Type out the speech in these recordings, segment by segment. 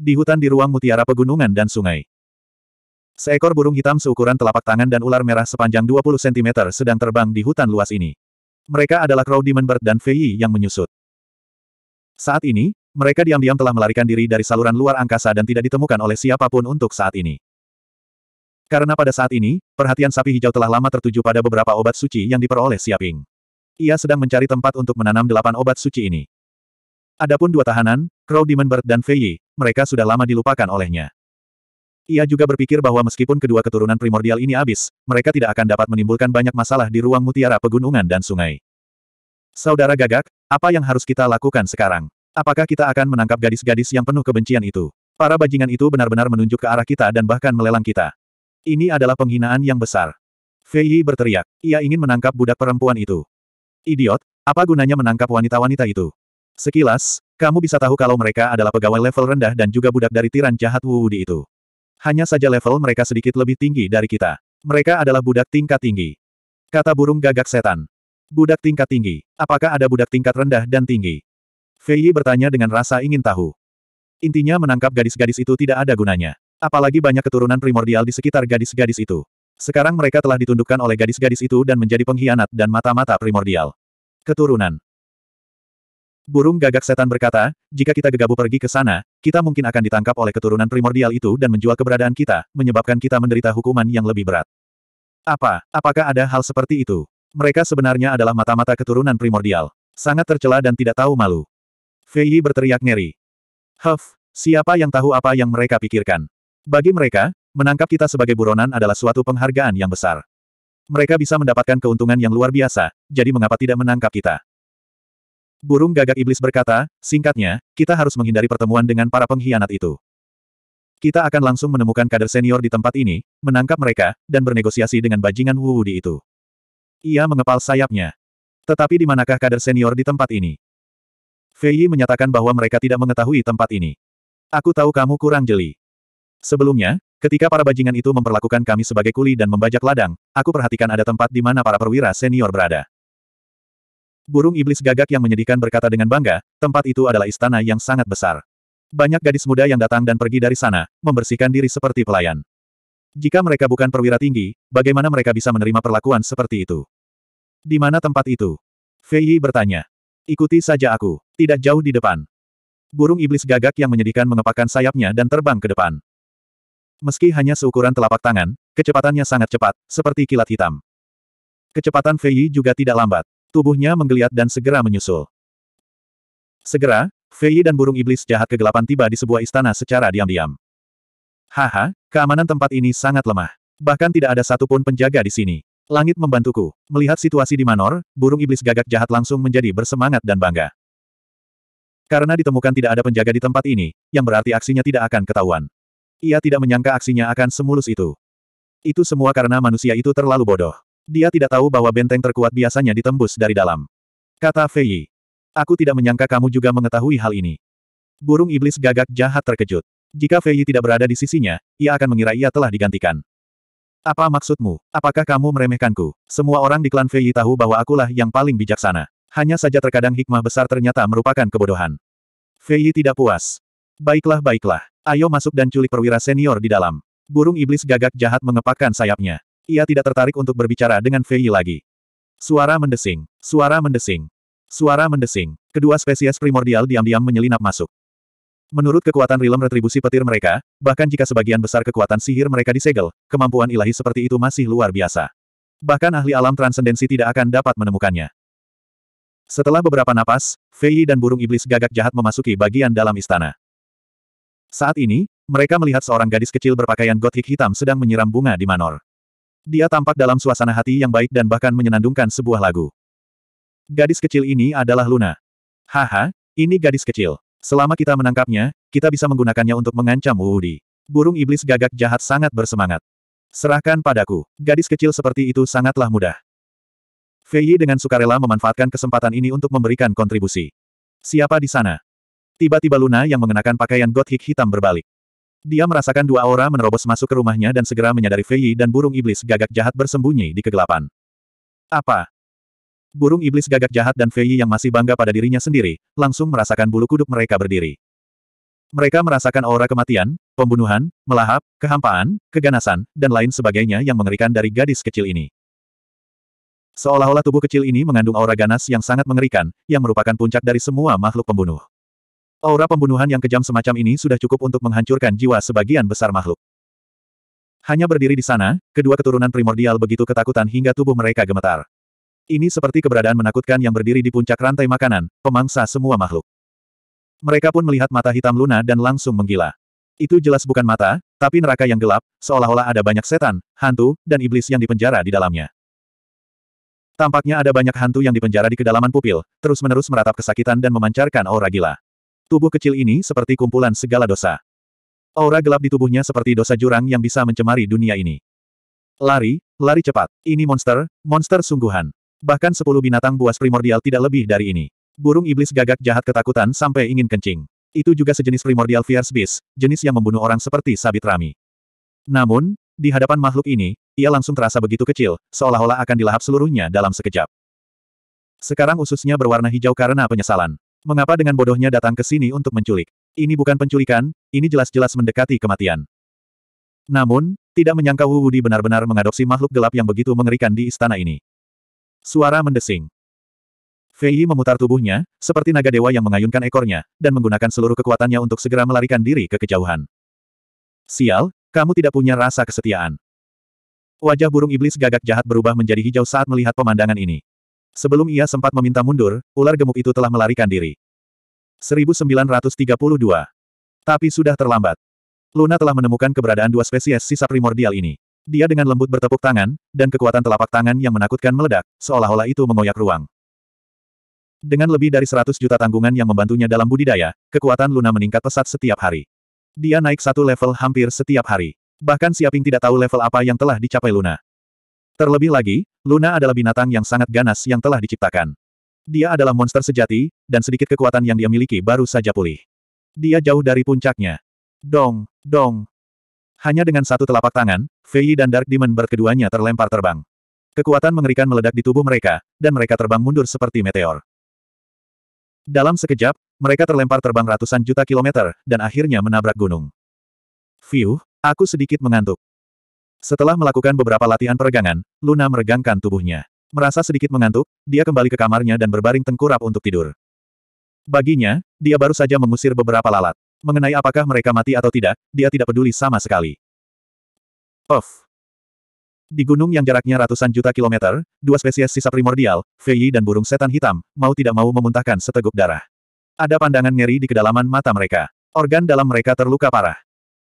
Di hutan di ruang mutiara pegunungan dan sungai. Seekor burung hitam seukuran telapak tangan dan ular merah sepanjang 20 cm sedang terbang di hutan luas ini. Mereka adalah Crow Demon Bird dan Fei yang menyusut. Saat ini, mereka diam-diam telah melarikan diri dari saluran luar angkasa dan tidak ditemukan oleh siapapun untuk saat ini. Karena pada saat ini, perhatian sapi hijau telah lama tertuju pada beberapa obat suci yang diperoleh Siaping. Ia sedang mencari tempat untuk menanam delapan obat suci ini. Adapun dua tahanan, Crow Demon Bird dan Fei Yi, mereka sudah lama dilupakan olehnya. Ia juga berpikir bahwa meskipun kedua keturunan primordial ini habis, mereka tidak akan dapat menimbulkan banyak masalah di ruang mutiara pegunungan dan sungai. Saudara gagak, apa yang harus kita lakukan sekarang? Apakah kita akan menangkap gadis-gadis yang penuh kebencian itu? Para bajingan itu benar-benar menunjuk ke arah kita dan bahkan melelang kita. Ini adalah penghinaan yang besar. Fei Yi berteriak. Ia ingin menangkap budak perempuan itu. Idiot, apa gunanya menangkap wanita-wanita itu? Sekilas, kamu bisa tahu kalau mereka adalah pegawai level rendah dan juga budak dari tiran jahat Wu Di itu. Hanya saja level mereka sedikit lebih tinggi dari kita. Mereka adalah budak tingkat tinggi. Kata burung gagak setan. Budak tingkat tinggi. Apakah ada budak tingkat rendah dan tinggi? Fei bertanya dengan rasa ingin tahu. Intinya menangkap gadis-gadis itu tidak ada gunanya. Apalagi banyak keturunan primordial di sekitar gadis-gadis itu. Sekarang mereka telah ditundukkan oleh gadis-gadis itu dan menjadi pengkhianat dan mata-mata primordial. Keturunan. Burung gagak setan berkata, jika kita gegabah pergi ke sana, kita mungkin akan ditangkap oleh keturunan primordial itu dan menjual keberadaan kita, menyebabkan kita menderita hukuman yang lebih berat. Apa, apakah ada hal seperti itu? Mereka sebenarnya adalah mata-mata keturunan primordial. Sangat tercela dan tidak tahu malu. Fei berteriak ngeri. Huff, siapa yang tahu apa yang mereka pikirkan? Bagi mereka, menangkap kita sebagai buronan adalah suatu penghargaan yang besar. Mereka bisa mendapatkan keuntungan yang luar biasa, jadi mengapa tidak menangkap kita? Burung gagak iblis berkata, singkatnya, kita harus menghindari pertemuan dengan para pengkhianat itu. Kita akan langsung menemukan kader senior di tempat ini, menangkap mereka, dan bernegosiasi dengan bajingan Wu Wudi itu. Ia mengepal sayapnya. Tetapi di manakah kader senior di tempat ini? Fei Yi menyatakan bahwa mereka tidak mengetahui tempat ini. Aku tahu kamu kurang jeli. Sebelumnya, ketika para bajingan itu memperlakukan kami sebagai kuli dan membajak ladang, aku perhatikan ada tempat di mana para perwira senior berada. Burung iblis gagak yang menyedihkan berkata dengan bangga, tempat itu adalah istana yang sangat besar. Banyak gadis muda yang datang dan pergi dari sana, membersihkan diri seperti pelayan. Jika mereka bukan perwira tinggi, bagaimana mereka bisa menerima perlakuan seperti itu? Di mana tempat itu? Fei bertanya. Ikuti saja aku, tidak jauh di depan. Burung iblis gagak yang menyedihkan mengepakkan sayapnya dan terbang ke depan. Meski hanya seukuran telapak tangan, kecepatannya sangat cepat, seperti kilat hitam. Kecepatan Fei juga tidak lambat. Tubuhnya menggeliat dan segera menyusul. Segera, Fei dan burung iblis jahat kegelapan tiba di sebuah istana secara diam-diam. Haha, keamanan tempat ini sangat lemah. Bahkan tidak ada satupun penjaga di sini. Langit membantuku. Melihat situasi di Manor, burung iblis gagak jahat langsung menjadi bersemangat dan bangga. Karena ditemukan tidak ada penjaga di tempat ini, yang berarti aksinya tidak akan ketahuan. Ia tidak menyangka aksinya akan semulus itu. Itu semua karena manusia itu terlalu bodoh. Dia tidak tahu bahwa benteng terkuat biasanya ditembus dari dalam. Kata Fei. Aku tidak menyangka kamu juga mengetahui hal ini. Burung iblis gagak jahat terkejut. Jika Fei tidak berada di sisinya, ia akan mengira ia telah digantikan. Apa maksudmu? Apakah kamu meremehkanku? Semua orang di klan Fei tahu bahwa akulah yang paling bijaksana. Hanya saja terkadang hikmah besar ternyata merupakan kebodohan. Fei tidak puas. Baiklah baiklah, ayo masuk dan culik perwira senior di dalam. Burung iblis gagak jahat mengepakkan sayapnya. Ia tidak tertarik untuk berbicara dengan Fei lagi. Suara mendesing. Suara mendesing. Suara mendesing. Kedua spesies primordial diam-diam menyelinap masuk. Menurut kekuatan rilem retribusi petir mereka, bahkan jika sebagian besar kekuatan sihir mereka disegel, kemampuan ilahi seperti itu masih luar biasa. Bahkan ahli alam transendensi tidak akan dapat menemukannya. Setelah beberapa napas, Fei dan burung iblis gagak jahat memasuki bagian dalam istana. Saat ini, mereka melihat seorang gadis kecil berpakaian gotik hitam sedang menyiram bunga di manor. Dia tampak dalam suasana hati yang baik dan bahkan menyenandungkan sebuah lagu. Gadis kecil ini adalah Luna. Haha, ini gadis kecil. Selama kita menangkapnya, kita bisa menggunakannya untuk mengancam Wudi. Burung iblis gagak jahat sangat bersemangat. Serahkan padaku, gadis kecil seperti itu sangatlah mudah. Fei dengan sukarela memanfaatkan kesempatan ini untuk memberikan kontribusi. Siapa di sana? Tiba-tiba Luna yang mengenakan pakaian gothic hitam berbalik. Dia merasakan dua aura menerobos masuk ke rumahnya dan segera menyadari Fei dan burung iblis gagak jahat bersembunyi di kegelapan. Apa? Burung iblis gagak jahat dan Fei yang masih bangga pada dirinya sendiri, langsung merasakan bulu kuduk mereka berdiri. Mereka merasakan aura kematian, pembunuhan, melahap, kehampaan, keganasan, dan lain sebagainya yang mengerikan dari gadis kecil ini. Seolah-olah tubuh kecil ini mengandung aura ganas yang sangat mengerikan, yang merupakan puncak dari semua makhluk pembunuh. Aura pembunuhan yang kejam semacam ini sudah cukup untuk menghancurkan jiwa sebagian besar makhluk. Hanya berdiri di sana, kedua keturunan primordial begitu ketakutan hingga tubuh mereka gemetar. Ini seperti keberadaan menakutkan yang berdiri di puncak rantai makanan, pemangsa semua makhluk. Mereka pun melihat mata hitam Luna dan langsung menggila. Itu jelas bukan mata, tapi neraka yang gelap, seolah-olah ada banyak setan, hantu, dan iblis yang dipenjara di dalamnya. Tampaknya ada banyak hantu yang dipenjara di kedalaman pupil, terus-menerus meratap kesakitan dan memancarkan aura gila. Tubuh kecil ini seperti kumpulan segala dosa. Aura gelap di tubuhnya seperti dosa jurang yang bisa mencemari dunia ini. Lari, lari cepat. Ini monster, monster sungguhan. Bahkan sepuluh binatang buas primordial tidak lebih dari ini. Burung iblis gagak jahat ketakutan sampai ingin kencing. Itu juga sejenis primordial fierce beast, jenis yang membunuh orang seperti sabit rami. Namun, di hadapan makhluk ini, ia langsung terasa begitu kecil, seolah-olah akan dilahap seluruhnya dalam sekejap. Sekarang ususnya berwarna hijau karena penyesalan. Mengapa dengan bodohnya datang ke sini untuk menculik? Ini bukan penculikan, ini jelas-jelas mendekati kematian. Namun, tidak menyangka Wu Wudi benar-benar mengadopsi makhluk gelap yang begitu mengerikan di istana ini. Suara mendesing. Fei memutar tubuhnya, seperti naga dewa yang mengayunkan ekornya, dan menggunakan seluruh kekuatannya untuk segera melarikan diri ke kejauhan. Sial, kamu tidak punya rasa kesetiaan. Wajah burung iblis gagak jahat berubah menjadi hijau saat melihat pemandangan ini. Sebelum ia sempat meminta mundur, ular gemuk itu telah melarikan diri. 1932. Tapi sudah terlambat. Luna telah menemukan keberadaan dua spesies sisa primordial ini. Dia dengan lembut bertepuk tangan, dan kekuatan telapak tangan yang menakutkan meledak, seolah-olah itu mengoyak ruang. Dengan lebih dari 100 juta tanggungan yang membantunya dalam budidaya, kekuatan Luna meningkat pesat setiap hari. Dia naik satu level hampir setiap hari. Bahkan Siaping tidak tahu level apa yang telah dicapai Luna. Terlebih lagi, Luna adalah binatang yang sangat ganas yang telah diciptakan. Dia adalah monster sejati, dan sedikit kekuatan yang dia miliki baru saja pulih. Dia jauh dari puncaknya. Dong, dong. Hanya dengan satu telapak tangan, Fei dan Dark Demon berkeduanya terlempar terbang. Kekuatan mengerikan meledak di tubuh mereka, dan mereka terbang mundur seperti meteor. Dalam sekejap, mereka terlempar terbang ratusan juta kilometer, dan akhirnya menabrak gunung. Fiuh, aku sedikit mengantuk. Setelah melakukan beberapa latihan peregangan, Luna meregangkan tubuhnya. Merasa sedikit mengantuk, dia kembali ke kamarnya dan berbaring tengkurap untuk tidur. Baginya, dia baru saja mengusir beberapa lalat. Mengenai apakah mereka mati atau tidak, dia tidak peduli sama sekali. Of, Di gunung yang jaraknya ratusan juta kilometer, dua spesies sisa primordial, Fei dan burung setan hitam, mau tidak mau memuntahkan seteguk darah. Ada pandangan ngeri di kedalaman mata mereka. Organ dalam mereka terluka parah.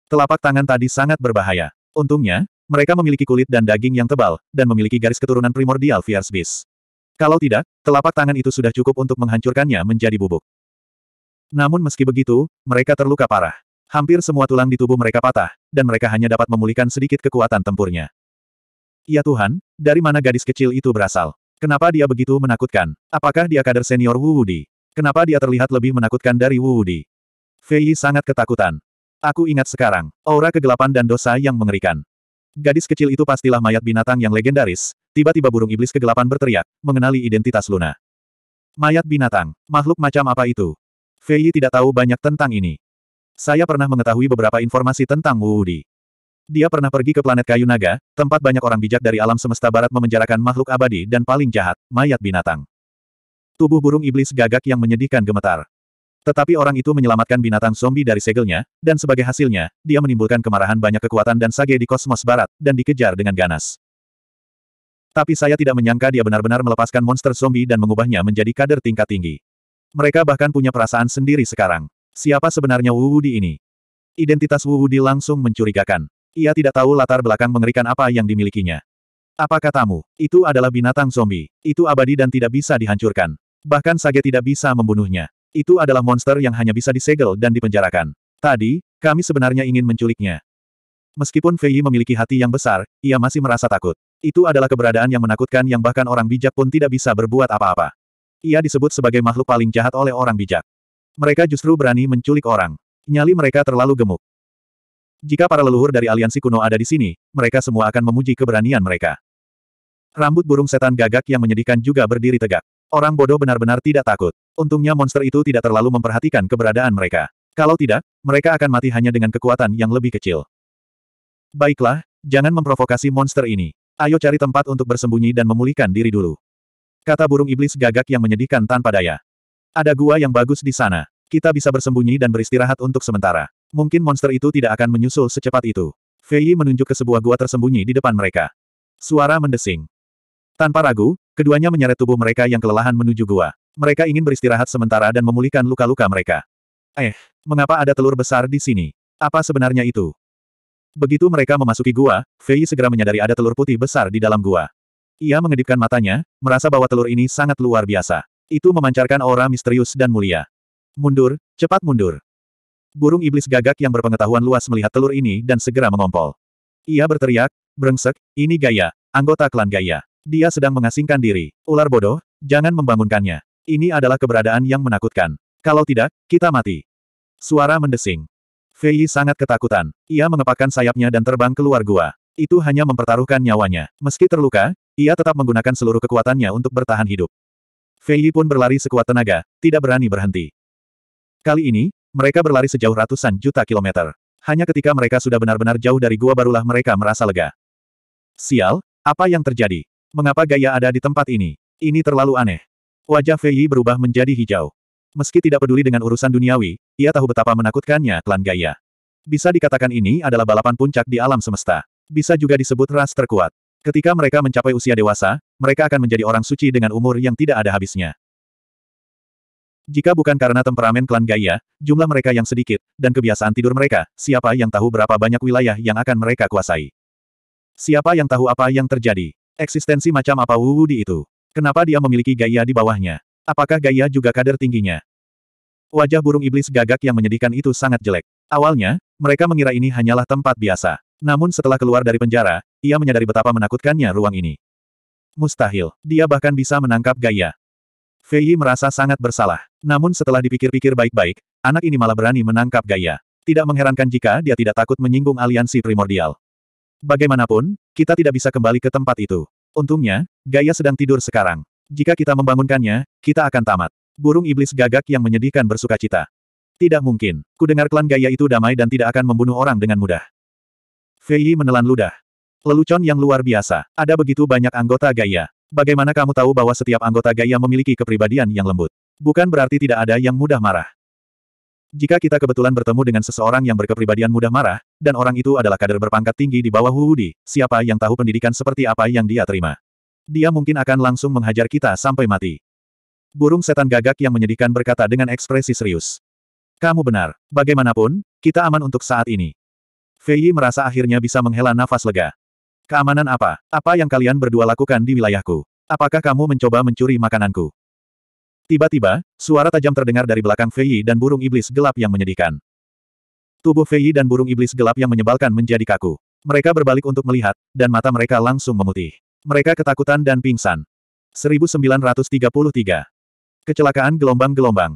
Telapak tangan tadi sangat berbahaya. Untungnya, mereka memiliki kulit dan daging yang tebal, dan memiliki garis keturunan primordial Fierce Beast. Kalau tidak, telapak tangan itu sudah cukup untuk menghancurkannya menjadi bubuk. Namun meski begitu, mereka terluka parah. Hampir semua tulang di tubuh mereka patah, dan mereka hanya dapat memulihkan sedikit kekuatan tempurnya. Ya Tuhan, dari mana gadis kecil itu berasal? Kenapa dia begitu menakutkan? Apakah dia kader senior Wu Wudi? Kenapa dia terlihat lebih menakutkan dari Wu Wudi? Fei sangat ketakutan. Aku ingat sekarang, aura kegelapan dan dosa yang mengerikan. Gadis kecil itu pastilah mayat binatang yang legendaris. Tiba-tiba burung iblis kegelapan berteriak, mengenali identitas Luna. Mayat binatang, makhluk macam apa itu? Fei tidak tahu banyak tentang ini. Saya pernah mengetahui beberapa informasi tentang Wu Di. Dia pernah pergi ke planet kayu naga, tempat banyak orang bijak dari alam semesta barat memenjarakan makhluk abadi dan paling jahat, mayat binatang. Tubuh burung iblis gagak yang menyedihkan gemetar. Tetapi orang itu menyelamatkan binatang zombie dari segelnya, dan sebagai hasilnya, dia menimbulkan kemarahan banyak kekuatan dan sage di kosmos barat, dan dikejar dengan ganas. Tapi saya tidak menyangka dia benar-benar melepaskan monster zombie dan mengubahnya menjadi kader tingkat tinggi. Mereka bahkan punya perasaan sendiri sekarang. Siapa sebenarnya Wu Wudi ini? Identitas Wu Wudi langsung mencurigakan. Ia tidak tahu latar belakang mengerikan apa yang dimilikinya. Apa katamu? Itu adalah binatang zombie. Itu abadi dan tidak bisa dihancurkan. Bahkan Sage tidak bisa membunuhnya. Itu adalah monster yang hanya bisa disegel dan dipenjarakan. Tadi, kami sebenarnya ingin menculiknya. Meskipun Fei memiliki hati yang besar, ia masih merasa takut. Itu adalah keberadaan yang menakutkan yang bahkan orang bijak pun tidak bisa berbuat apa-apa. Ia disebut sebagai makhluk paling jahat oleh orang bijak. Mereka justru berani menculik orang. Nyali mereka terlalu gemuk. Jika para leluhur dari aliansi kuno ada di sini, mereka semua akan memuji keberanian mereka. Rambut burung setan gagak yang menyedihkan juga berdiri tegak. Orang bodoh benar-benar tidak takut. Untungnya monster itu tidak terlalu memperhatikan keberadaan mereka. Kalau tidak, mereka akan mati hanya dengan kekuatan yang lebih kecil. Baiklah, jangan memprovokasi monster ini. Ayo cari tempat untuk bersembunyi dan memulihkan diri dulu. Kata burung iblis gagak yang menyedihkan tanpa daya. Ada gua yang bagus di sana. Kita bisa bersembunyi dan beristirahat untuk sementara. Mungkin monster itu tidak akan menyusul secepat itu. Fei menunjuk ke sebuah gua tersembunyi di depan mereka. Suara mendesing. Tanpa ragu, Keduanya menyeret tubuh mereka yang kelelahan menuju gua. Mereka ingin beristirahat sementara dan memulihkan luka-luka mereka. Eh, mengapa ada telur besar di sini? Apa sebenarnya itu? Begitu mereka memasuki gua, Fei segera menyadari ada telur putih besar di dalam gua. Ia mengedipkan matanya, merasa bahwa telur ini sangat luar biasa. Itu memancarkan aura misterius dan mulia. Mundur, cepat mundur. Burung iblis gagak yang berpengetahuan luas melihat telur ini dan segera mengompol. Ia berteriak, Brengsek, ini Gaya, anggota klan Gaya. Dia sedang mengasingkan diri. Ular bodoh, jangan membangunkannya. Ini adalah keberadaan yang menakutkan. Kalau tidak, kita mati. Suara mendesing. Fei sangat ketakutan. Ia mengepakkan sayapnya dan terbang keluar gua. Itu hanya mempertaruhkan nyawanya. Meski terluka, ia tetap menggunakan seluruh kekuatannya untuk bertahan hidup. Fei pun berlari sekuat tenaga, tidak berani berhenti. Kali ini, mereka berlari sejauh ratusan juta kilometer. Hanya ketika mereka sudah benar-benar jauh dari gua barulah mereka merasa lega. Sial, apa yang terjadi? Mengapa gaya ada di tempat ini? Ini terlalu aneh. Wajah Fei Yi berubah menjadi hijau. Meski tidak peduli dengan urusan duniawi, ia tahu betapa menakutkannya klan gaya. Bisa dikatakan ini adalah balapan puncak di alam semesta. Bisa juga disebut ras terkuat. Ketika mereka mencapai usia dewasa, mereka akan menjadi orang suci dengan umur yang tidak ada habisnya. Jika bukan karena temperamen klan gaya, jumlah mereka yang sedikit, dan kebiasaan tidur mereka, siapa yang tahu berapa banyak wilayah yang akan mereka kuasai? Siapa yang tahu apa yang terjadi? Eksistensi macam apa Wu Wudi itu? Kenapa dia memiliki gaya di bawahnya? Apakah gaya juga kader tingginya? Wajah burung iblis gagak yang menyedihkan itu sangat jelek. Awalnya, mereka mengira ini hanyalah tempat biasa. Namun setelah keluar dari penjara, ia menyadari betapa menakutkannya ruang ini. Mustahil, dia bahkan bisa menangkap gaya. Fei merasa sangat bersalah. Namun setelah dipikir-pikir baik-baik, anak ini malah berani menangkap gaya. Tidak mengherankan jika dia tidak takut menyinggung aliansi primordial. Bagaimanapun, kita tidak bisa kembali ke tempat itu. Untungnya, Gaya sedang tidur sekarang. Jika kita membangunkannya, kita akan tamat. Burung iblis gagak yang menyedihkan bersuka cita. Tidak mungkin. Kudengar klan Gaya itu damai dan tidak akan membunuh orang dengan mudah. Fei menelan ludah. Lelucon yang luar biasa. Ada begitu banyak anggota Gaya. Bagaimana kamu tahu bahwa setiap anggota Gaya memiliki kepribadian yang lembut? Bukan berarti tidak ada yang mudah marah. Jika kita kebetulan bertemu dengan seseorang yang berkepribadian mudah marah, dan orang itu adalah kader berpangkat tinggi di bawah Wuudi, siapa yang tahu pendidikan seperti apa yang dia terima. Dia mungkin akan langsung menghajar kita sampai mati. Burung setan gagak yang menyedihkan berkata dengan ekspresi serius. Kamu benar, bagaimanapun, kita aman untuk saat ini. Fei merasa akhirnya bisa menghela nafas lega. Keamanan apa? Apa yang kalian berdua lakukan di wilayahku? Apakah kamu mencoba mencuri makananku? Tiba-tiba, suara tajam terdengar dari belakang Fei dan burung iblis gelap yang menyedihkan. Tubuh Fei dan burung iblis gelap yang menyebalkan menjadi kaku. Mereka berbalik untuk melihat, dan mata mereka langsung memutih. Mereka ketakutan dan pingsan. 1933. Kecelakaan gelombang-gelombang.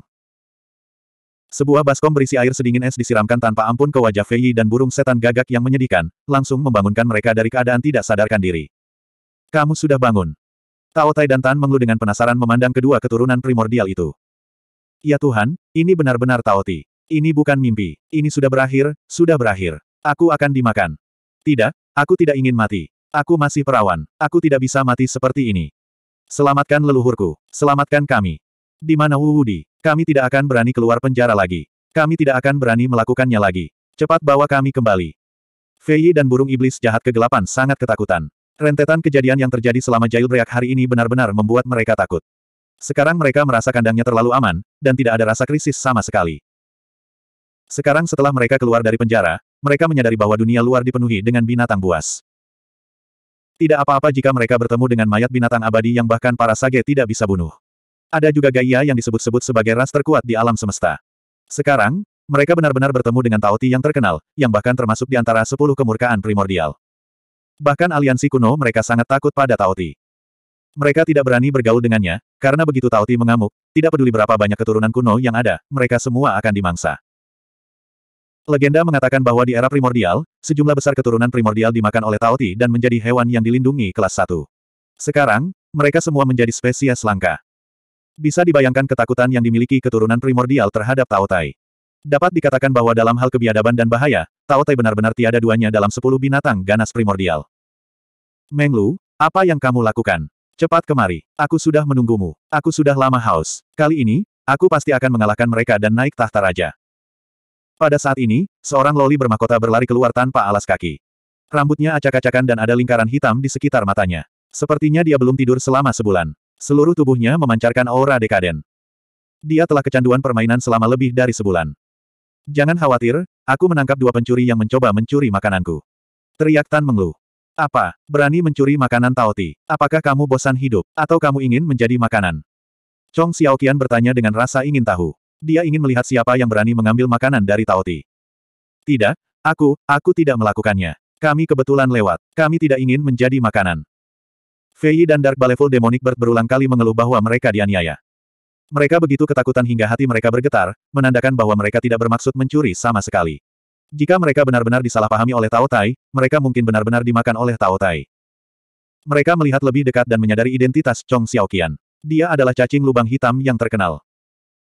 Sebuah baskom berisi air sedingin es disiramkan tanpa ampun ke wajah Fei dan burung setan gagak yang menyedihkan, langsung membangunkan mereka dari keadaan tidak sadarkan diri. Kamu sudah bangun. Tao Tai dan Tan Menglu dengan penasaran memandang kedua keturunan primordial itu. Ya Tuhan, ini benar-benar Tao Ti. Ini bukan mimpi. Ini sudah berakhir, sudah berakhir. Aku akan dimakan. Tidak, aku tidak ingin mati. Aku masih perawan. Aku tidak bisa mati seperti ini. Selamatkan leluhurku. Selamatkan kami. Di mana Wu Wudi? Kami tidak akan berani keluar penjara lagi. Kami tidak akan berani melakukannya lagi. Cepat bawa kami kembali. Fei dan burung iblis jahat kegelapan sangat ketakutan. Rentetan kejadian yang terjadi selama jailbreak hari ini benar-benar membuat mereka takut. Sekarang mereka merasa kandangnya terlalu aman, dan tidak ada rasa krisis sama sekali. Sekarang setelah mereka keluar dari penjara, mereka menyadari bahwa dunia luar dipenuhi dengan binatang buas. Tidak apa-apa jika mereka bertemu dengan mayat binatang abadi yang bahkan para sage tidak bisa bunuh. Ada juga Gaia yang disebut-sebut sebagai ras terkuat di alam semesta. Sekarang, mereka benar-benar bertemu dengan Taoti yang terkenal, yang bahkan termasuk di antara sepuluh kemurkaan primordial. Bahkan aliansi kuno mereka sangat takut pada Taoti. Mereka tidak berani bergaul dengannya, karena begitu Taoti mengamuk, tidak peduli berapa banyak keturunan kuno yang ada, mereka semua akan dimangsa. Legenda mengatakan bahwa di era primordial, sejumlah besar keturunan primordial dimakan oleh Taoti dan menjadi hewan yang dilindungi kelas 1. Sekarang, mereka semua menjadi spesies langka. Bisa dibayangkan ketakutan yang dimiliki keturunan primordial terhadap Taotai. Dapat dikatakan bahwa dalam hal kebiadaban dan bahaya, Tao Tai benar-benar tiada duanya dalam sepuluh binatang ganas primordial. Menglu, apa yang kamu lakukan? Cepat kemari, aku sudah menunggumu, aku sudah lama haus. Kali ini, aku pasti akan mengalahkan mereka dan naik tahta raja. Pada saat ini, seorang loli bermahkota berlari keluar tanpa alas kaki. Rambutnya acak-acakan dan ada lingkaran hitam di sekitar matanya. Sepertinya dia belum tidur selama sebulan. Seluruh tubuhnya memancarkan aura dekaden. Dia telah kecanduan permainan selama lebih dari sebulan. Jangan khawatir, aku menangkap dua pencuri yang mencoba mencuri makananku. Teriak Tan Menglu. Apa, berani mencuri makanan Taoti? Apakah kamu bosan hidup, atau kamu ingin menjadi makanan? Chong Xiaoqian bertanya dengan rasa ingin tahu. Dia ingin melihat siapa yang berani mengambil makanan dari Taoti. Tidak, aku, aku tidak melakukannya. Kami kebetulan lewat. Kami tidak ingin menjadi makanan. Fei dan Dark Baleful Demonic Bird berulang kali mengeluh bahwa mereka dianiaya. Mereka begitu ketakutan hingga hati mereka bergetar, menandakan bahwa mereka tidak bermaksud mencuri sama sekali. Jika mereka benar-benar disalahpahami oleh Tao Tai, mereka mungkin benar-benar dimakan oleh Tao Tai. Mereka melihat lebih dekat dan menyadari identitas Chong Xiaoqian. Dia adalah cacing lubang hitam yang terkenal.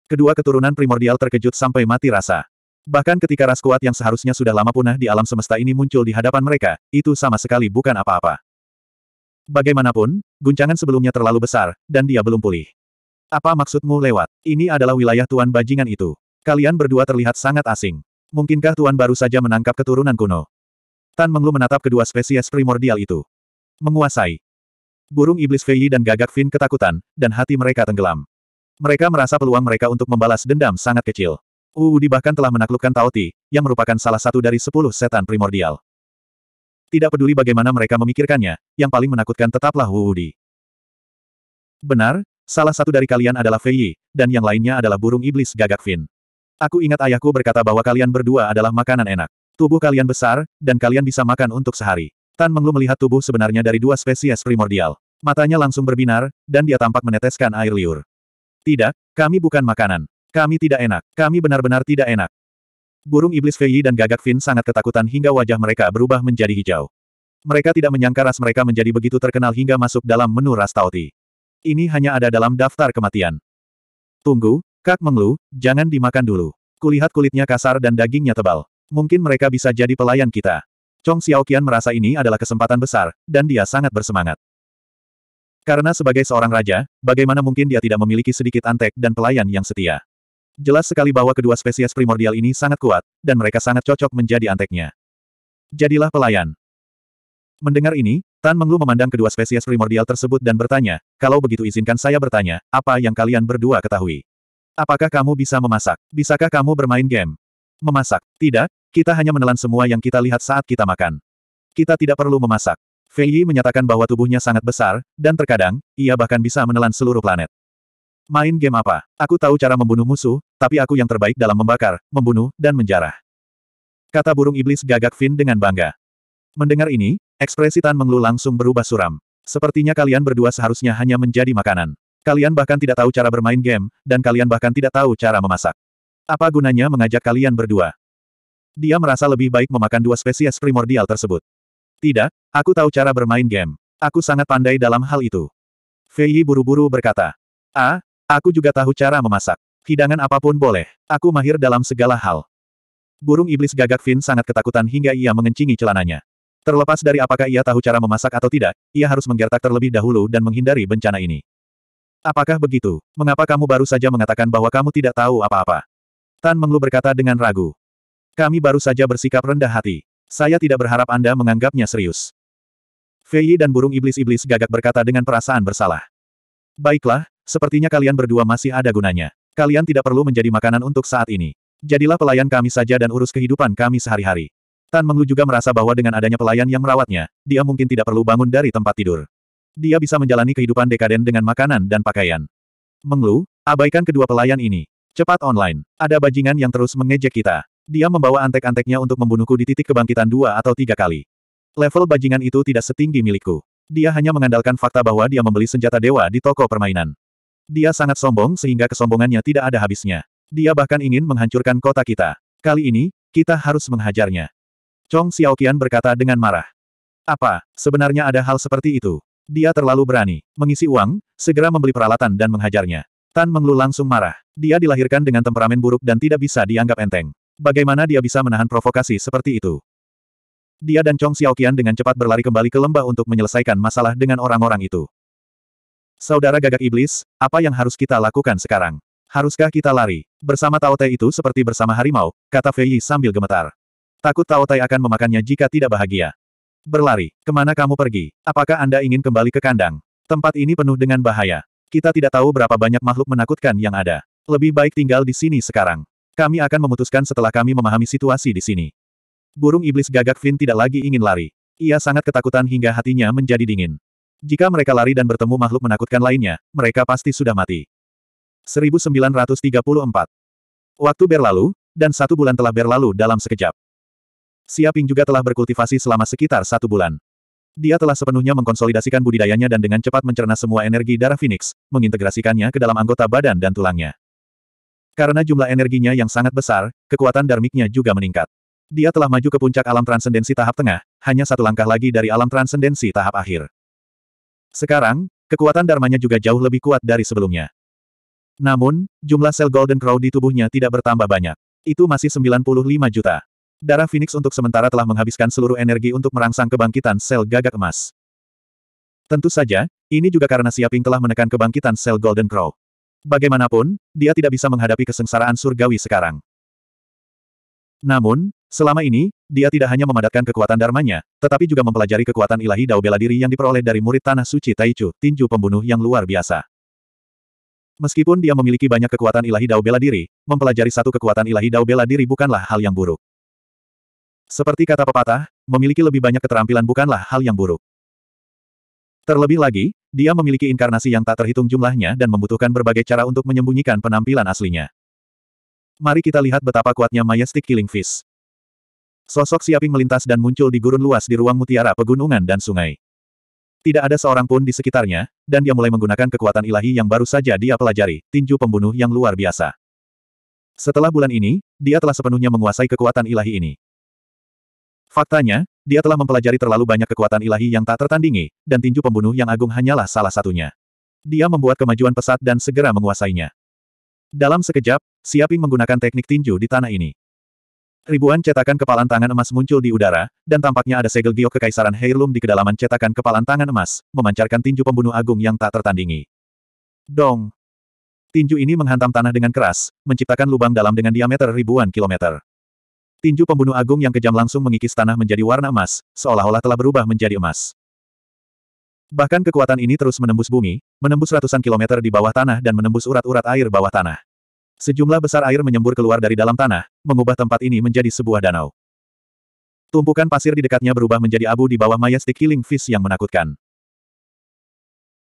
Kedua keturunan primordial terkejut sampai mati rasa. Bahkan ketika ras kuat yang seharusnya sudah lama punah di alam semesta ini muncul di hadapan mereka, itu sama sekali bukan apa-apa. Bagaimanapun, guncangan sebelumnya terlalu besar, dan dia belum pulih. Apa maksudmu lewat? Ini adalah wilayah Tuan Bajingan itu. Kalian berdua terlihat sangat asing. Mungkinkah Tuan baru saja menangkap keturunan kuno? Tan Menglu menatap kedua spesies primordial itu. Menguasai. Burung iblis Fei dan gagak Fin ketakutan, dan hati mereka tenggelam. Mereka merasa peluang mereka untuk membalas dendam sangat kecil. Uudi bahkan telah menaklukkan Taoti, yang merupakan salah satu dari sepuluh setan primordial. Tidak peduli bagaimana mereka memikirkannya, yang paling menakutkan tetaplah Uudi. Benar, Salah satu dari kalian adalah Fei Yi, dan yang lainnya adalah burung iblis gagak fin. Aku ingat ayahku berkata bahwa kalian berdua adalah makanan enak. Tubuh kalian besar, dan kalian bisa makan untuk sehari. Tan Menglu melihat tubuh sebenarnya dari dua spesies primordial. Matanya langsung berbinar, dan dia tampak meneteskan air liur. Tidak, kami bukan makanan. Kami tidak enak. Kami benar-benar tidak enak. Burung iblis Fei dan gagak fin sangat ketakutan hingga wajah mereka berubah menjadi hijau. Mereka tidak menyangka ras mereka menjadi begitu terkenal hingga masuk dalam menu ras Tauti. Ini hanya ada dalam daftar kematian. Tunggu, Kak Menglu, jangan dimakan dulu. Kulihat kulitnya kasar dan dagingnya tebal. Mungkin mereka bisa jadi pelayan kita. Chong Xiaoqian merasa ini adalah kesempatan besar, dan dia sangat bersemangat. Karena sebagai seorang raja, bagaimana mungkin dia tidak memiliki sedikit antek dan pelayan yang setia. Jelas sekali bahwa kedua spesies primordial ini sangat kuat, dan mereka sangat cocok menjadi anteknya. Jadilah pelayan. Mendengar ini, Tan Menglu memandang kedua spesies primordial tersebut dan bertanya, kalau begitu izinkan saya bertanya, apa yang kalian berdua ketahui? Apakah kamu bisa memasak? Bisakah kamu bermain game? Memasak? Tidak, kita hanya menelan semua yang kita lihat saat kita makan. Kita tidak perlu memasak. Fei Yi menyatakan bahwa tubuhnya sangat besar, dan terkadang, ia bahkan bisa menelan seluruh planet. Main game apa? Aku tahu cara membunuh musuh, tapi aku yang terbaik dalam membakar, membunuh, dan menjarah. Kata burung iblis gagak Fin dengan bangga. Mendengar ini, Ekspresi Tan Menglu langsung berubah suram. Sepertinya kalian berdua seharusnya hanya menjadi makanan. Kalian bahkan tidak tahu cara bermain game, dan kalian bahkan tidak tahu cara memasak. Apa gunanya mengajak kalian berdua? Dia merasa lebih baik memakan dua spesies primordial tersebut. Tidak, aku tahu cara bermain game. Aku sangat pandai dalam hal itu. Fei buru-buru berkata. Ah, aku juga tahu cara memasak. Hidangan apapun boleh. Aku mahir dalam segala hal. Burung iblis gagak Fin sangat ketakutan hingga ia mengencingi celananya. Terlepas dari apakah ia tahu cara memasak atau tidak, ia harus menggertak terlebih dahulu dan menghindari bencana ini. Apakah begitu? Mengapa kamu baru saja mengatakan bahwa kamu tidak tahu apa-apa? Tan Menglu berkata dengan ragu. Kami baru saja bersikap rendah hati. Saya tidak berharap Anda menganggapnya serius. Fei dan burung iblis-iblis gagak berkata dengan perasaan bersalah. Baiklah, sepertinya kalian berdua masih ada gunanya. Kalian tidak perlu menjadi makanan untuk saat ini. Jadilah pelayan kami saja dan urus kehidupan kami sehari-hari. Tan Menglu juga merasa bahwa dengan adanya pelayan yang merawatnya, dia mungkin tidak perlu bangun dari tempat tidur. Dia bisa menjalani kehidupan dekaden dengan makanan dan pakaian. Menglu, abaikan kedua pelayan ini. Cepat online. Ada bajingan yang terus mengejek kita. Dia membawa antek-anteknya untuk membunuhku di titik kebangkitan dua atau tiga kali. Level bajingan itu tidak setinggi milikku. Dia hanya mengandalkan fakta bahwa dia membeli senjata dewa di toko permainan. Dia sangat sombong sehingga kesombongannya tidak ada habisnya. Dia bahkan ingin menghancurkan kota kita. Kali ini, kita harus menghajarnya. Chong Xiaoqian berkata dengan marah. Apa, sebenarnya ada hal seperti itu? Dia terlalu berani. Mengisi uang, segera membeli peralatan dan menghajarnya. Tan Menglu langsung marah. Dia dilahirkan dengan temperamen buruk dan tidak bisa dianggap enteng. Bagaimana dia bisa menahan provokasi seperti itu? Dia dan Chong Xiaoqian dengan cepat berlari kembali ke lembah untuk menyelesaikan masalah dengan orang-orang itu. Saudara gagak iblis, apa yang harus kita lakukan sekarang? Haruskah kita lari? Bersama Tao Te itu seperti bersama harimau, kata Fei Yi sambil gemetar. Takut Tao Tai akan memakannya jika tidak bahagia. Berlari, kemana kamu pergi? Apakah Anda ingin kembali ke kandang? Tempat ini penuh dengan bahaya. Kita tidak tahu berapa banyak makhluk menakutkan yang ada. Lebih baik tinggal di sini sekarang. Kami akan memutuskan setelah kami memahami situasi di sini. Burung iblis gagak Finn tidak lagi ingin lari. Ia sangat ketakutan hingga hatinya menjadi dingin. Jika mereka lari dan bertemu makhluk menakutkan lainnya, mereka pasti sudah mati. 1934. Waktu berlalu, dan satu bulan telah berlalu dalam sekejap. Siaping juga telah berkultivasi selama sekitar satu bulan. Dia telah sepenuhnya mengkonsolidasikan budidayanya dan dengan cepat mencerna semua energi darah Phoenix, mengintegrasikannya ke dalam anggota badan dan tulangnya. Karena jumlah energinya yang sangat besar, kekuatan darmiknya juga meningkat. Dia telah maju ke puncak alam transendensi tahap tengah, hanya satu langkah lagi dari alam transendensi tahap akhir. Sekarang, kekuatan darmanya juga jauh lebih kuat dari sebelumnya. Namun, jumlah sel Golden Crow di tubuhnya tidak bertambah banyak. Itu masih 95 juta. Darah Phoenix untuk sementara telah menghabiskan seluruh energi untuk merangsang kebangkitan sel gagak emas. Tentu saja, ini juga karena Siaping telah menekan kebangkitan sel Golden Crow. Bagaimanapun, dia tidak bisa menghadapi kesengsaraan surgawi sekarang. Namun, selama ini, dia tidak hanya memadatkan kekuatan dharmanya, tetapi juga mempelajari kekuatan ilahi dao bela diri yang diperoleh dari murid Tanah Suci Taichu, tinju pembunuh yang luar biasa. Meskipun dia memiliki banyak kekuatan ilahi dao bela diri, mempelajari satu kekuatan ilahi dao bela diri bukanlah hal yang buruk. Seperti kata pepatah, memiliki lebih banyak keterampilan bukanlah hal yang buruk. Terlebih lagi, dia memiliki inkarnasi yang tak terhitung jumlahnya dan membutuhkan berbagai cara untuk menyembunyikan penampilan aslinya. Mari kita lihat betapa kuatnya Majestic Killing Fish. Sosok Siaping melintas dan muncul di gurun luas di ruang mutiara pegunungan dan sungai. Tidak ada seorang pun di sekitarnya, dan dia mulai menggunakan kekuatan ilahi yang baru saja dia pelajari, tinju pembunuh yang luar biasa. Setelah bulan ini, dia telah sepenuhnya menguasai kekuatan ilahi ini. Faktanya, dia telah mempelajari terlalu banyak kekuatan ilahi yang tak tertandingi, dan tinju pembunuh yang agung hanyalah salah satunya. Dia membuat kemajuan pesat dan segera menguasainya. Dalam sekejap, Siaping menggunakan teknik tinju di tanah ini. Ribuan cetakan kepalan tangan emas muncul di udara, dan tampaknya ada segel giok kekaisaran Heirloom di kedalaman cetakan kepalan tangan emas, memancarkan tinju pembunuh agung yang tak tertandingi. Dong! Tinju ini menghantam tanah dengan keras, menciptakan lubang dalam dengan diameter ribuan kilometer. Tinju pembunuh agung yang kejam langsung mengikis tanah menjadi warna emas, seolah-olah telah berubah menjadi emas. Bahkan kekuatan ini terus menembus bumi, menembus ratusan kilometer di bawah tanah dan menembus urat-urat air bawah tanah. Sejumlah besar air menyembur keluar dari dalam tanah, mengubah tempat ini menjadi sebuah danau. Tumpukan pasir di dekatnya berubah menjadi abu di bawah Majestic Killing Fish yang menakutkan.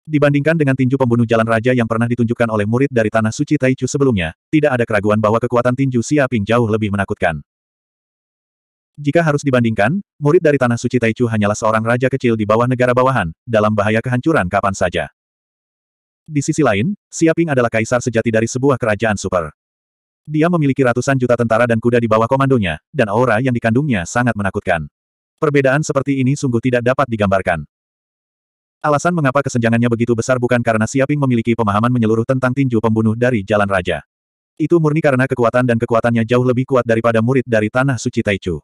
Dibandingkan dengan tinju pembunuh jalan raja yang pernah ditunjukkan oleh murid dari Tanah Suci Taichu sebelumnya, tidak ada keraguan bahwa kekuatan tinju Xia jauh lebih menakutkan. Jika harus dibandingkan, murid dari Tanah Suci Taichu hanyalah seorang raja kecil di bawah negara bawahan, dalam bahaya kehancuran kapan saja. Di sisi lain, Siaping adalah kaisar sejati dari sebuah kerajaan super. Dia memiliki ratusan juta tentara dan kuda di bawah komandonya, dan aura yang dikandungnya sangat menakutkan. Perbedaan seperti ini sungguh tidak dapat digambarkan. Alasan mengapa kesenjangannya begitu besar bukan karena Siaping memiliki pemahaman menyeluruh tentang tinju pembunuh dari Jalan Raja. Itu murni karena kekuatan dan kekuatannya jauh lebih kuat daripada murid dari Tanah Suci Taichu.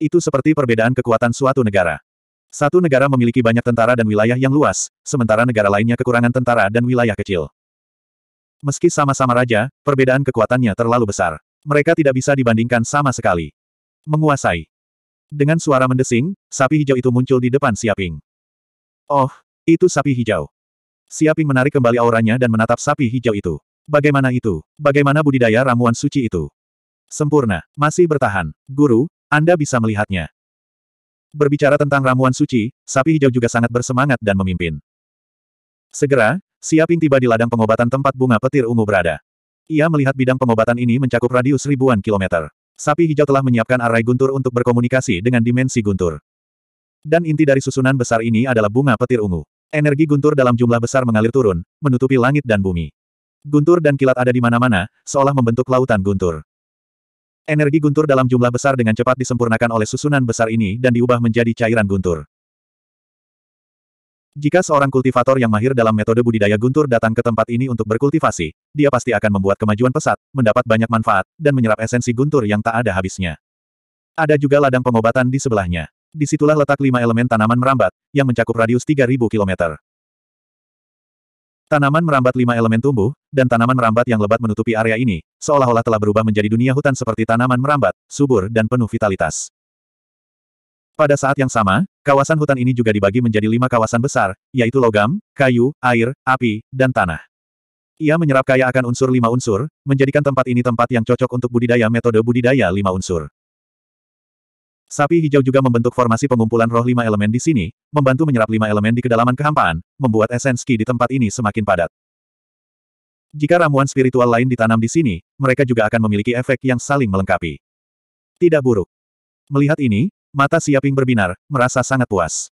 Itu seperti perbedaan kekuatan suatu negara. Satu negara memiliki banyak tentara dan wilayah yang luas, sementara negara lainnya kekurangan tentara dan wilayah kecil. Meski sama-sama raja, perbedaan kekuatannya terlalu besar. Mereka tidak bisa dibandingkan sama sekali. Menguasai. Dengan suara mendesing, sapi hijau itu muncul di depan Siaping. Oh, itu sapi hijau. Siaping menarik kembali auranya dan menatap sapi hijau itu. Bagaimana itu? Bagaimana budidaya ramuan suci itu? Sempurna. Masih bertahan. Guru, anda bisa melihatnya. Berbicara tentang ramuan suci, sapi hijau juga sangat bersemangat dan memimpin. Segera, Siaping tiba di ladang pengobatan tempat bunga petir ungu berada. Ia melihat bidang pengobatan ini mencakup radius ribuan kilometer. Sapi hijau telah menyiapkan arai guntur untuk berkomunikasi dengan dimensi guntur. Dan inti dari susunan besar ini adalah bunga petir ungu. Energi guntur dalam jumlah besar mengalir turun, menutupi langit dan bumi. Guntur dan kilat ada di mana-mana, seolah membentuk lautan guntur. Energi guntur dalam jumlah besar dengan cepat disempurnakan oleh susunan besar ini dan diubah menjadi cairan guntur. Jika seorang kultivator yang mahir dalam metode budidaya guntur datang ke tempat ini untuk berkultivasi, dia pasti akan membuat kemajuan pesat, mendapat banyak manfaat, dan menyerap esensi guntur yang tak ada habisnya. Ada juga ladang pengobatan di sebelahnya. Disitulah letak lima elemen tanaman merambat, yang mencakup radius 3.000 km. Tanaman merambat lima elemen tumbuh, dan tanaman merambat yang lebat menutupi area ini, seolah-olah telah berubah menjadi dunia hutan seperti tanaman merambat, subur dan penuh vitalitas. Pada saat yang sama, kawasan hutan ini juga dibagi menjadi lima kawasan besar, yaitu logam, kayu, air, api, dan tanah. Ia menyerap kaya akan unsur lima unsur, menjadikan tempat ini tempat yang cocok untuk budidaya metode budidaya lima unsur. Sapi hijau juga membentuk formasi pengumpulan roh lima elemen di sini, membantu menyerap lima elemen di kedalaman kehampaan, membuat esensi di tempat ini semakin padat. Jika ramuan spiritual lain ditanam di sini, mereka juga akan memiliki efek yang saling melengkapi. Tidak buruk. Melihat ini, mata Siaping berbinar, merasa sangat puas.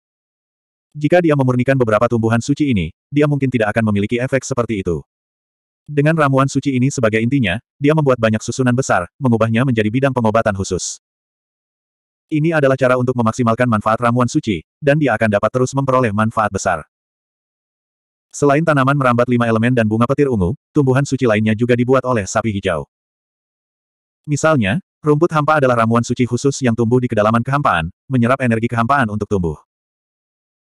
Jika dia memurnikan beberapa tumbuhan suci ini, dia mungkin tidak akan memiliki efek seperti itu. Dengan ramuan suci ini sebagai intinya, dia membuat banyak susunan besar, mengubahnya menjadi bidang pengobatan khusus. Ini adalah cara untuk memaksimalkan manfaat ramuan suci, dan dia akan dapat terus memperoleh manfaat besar. Selain tanaman merambat lima elemen dan bunga petir ungu, tumbuhan suci lainnya juga dibuat oleh sapi hijau. Misalnya, rumput hampa adalah ramuan suci khusus yang tumbuh di kedalaman kehampaan, menyerap energi kehampaan untuk tumbuh.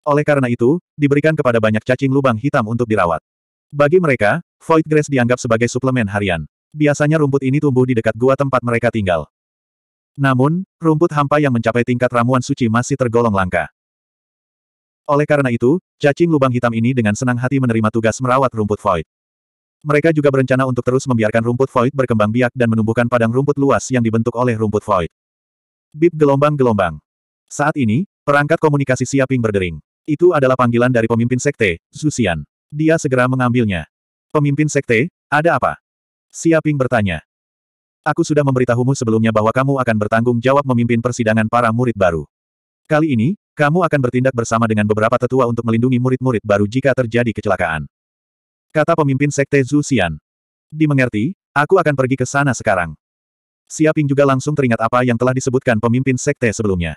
Oleh karena itu, diberikan kepada banyak cacing lubang hitam untuk dirawat. Bagi mereka, Void Grass dianggap sebagai suplemen harian. Biasanya rumput ini tumbuh di dekat gua tempat mereka tinggal. Namun, rumput hampa yang mencapai tingkat ramuan suci masih tergolong langka. Oleh karena itu, cacing lubang hitam ini dengan senang hati menerima tugas merawat rumput void. Mereka juga berencana untuk terus membiarkan rumput void berkembang biak dan menumbuhkan padang rumput luas yang dibentuk oleh rumput void. Bip gelombang-gelombang. Saat ini, perangkat komunikasi siaping berdering. Itu adalah panggilan dari pemimpin sekte, Zusian. Dia segera mengambilnya. Pemimpin sekte, ada apa? Siaping bertanya. Aku sudah memberitahumu sebelumnya bahwa kamu akan bertanggung jawab memimpin persidangan para murid baru. Kali ini, kamu akan bertindak bersama dengan beberapa tetua untuk melindungi murid-murid baru jika terjadi kecelakaan. Kata pemimpin sekte Zhu Xian. Dimengerti, aku akan pergi ke sana sekarang. Siaping juga langsung teringat apa yang telah disebutkan pemimpin sekte sebelumnya.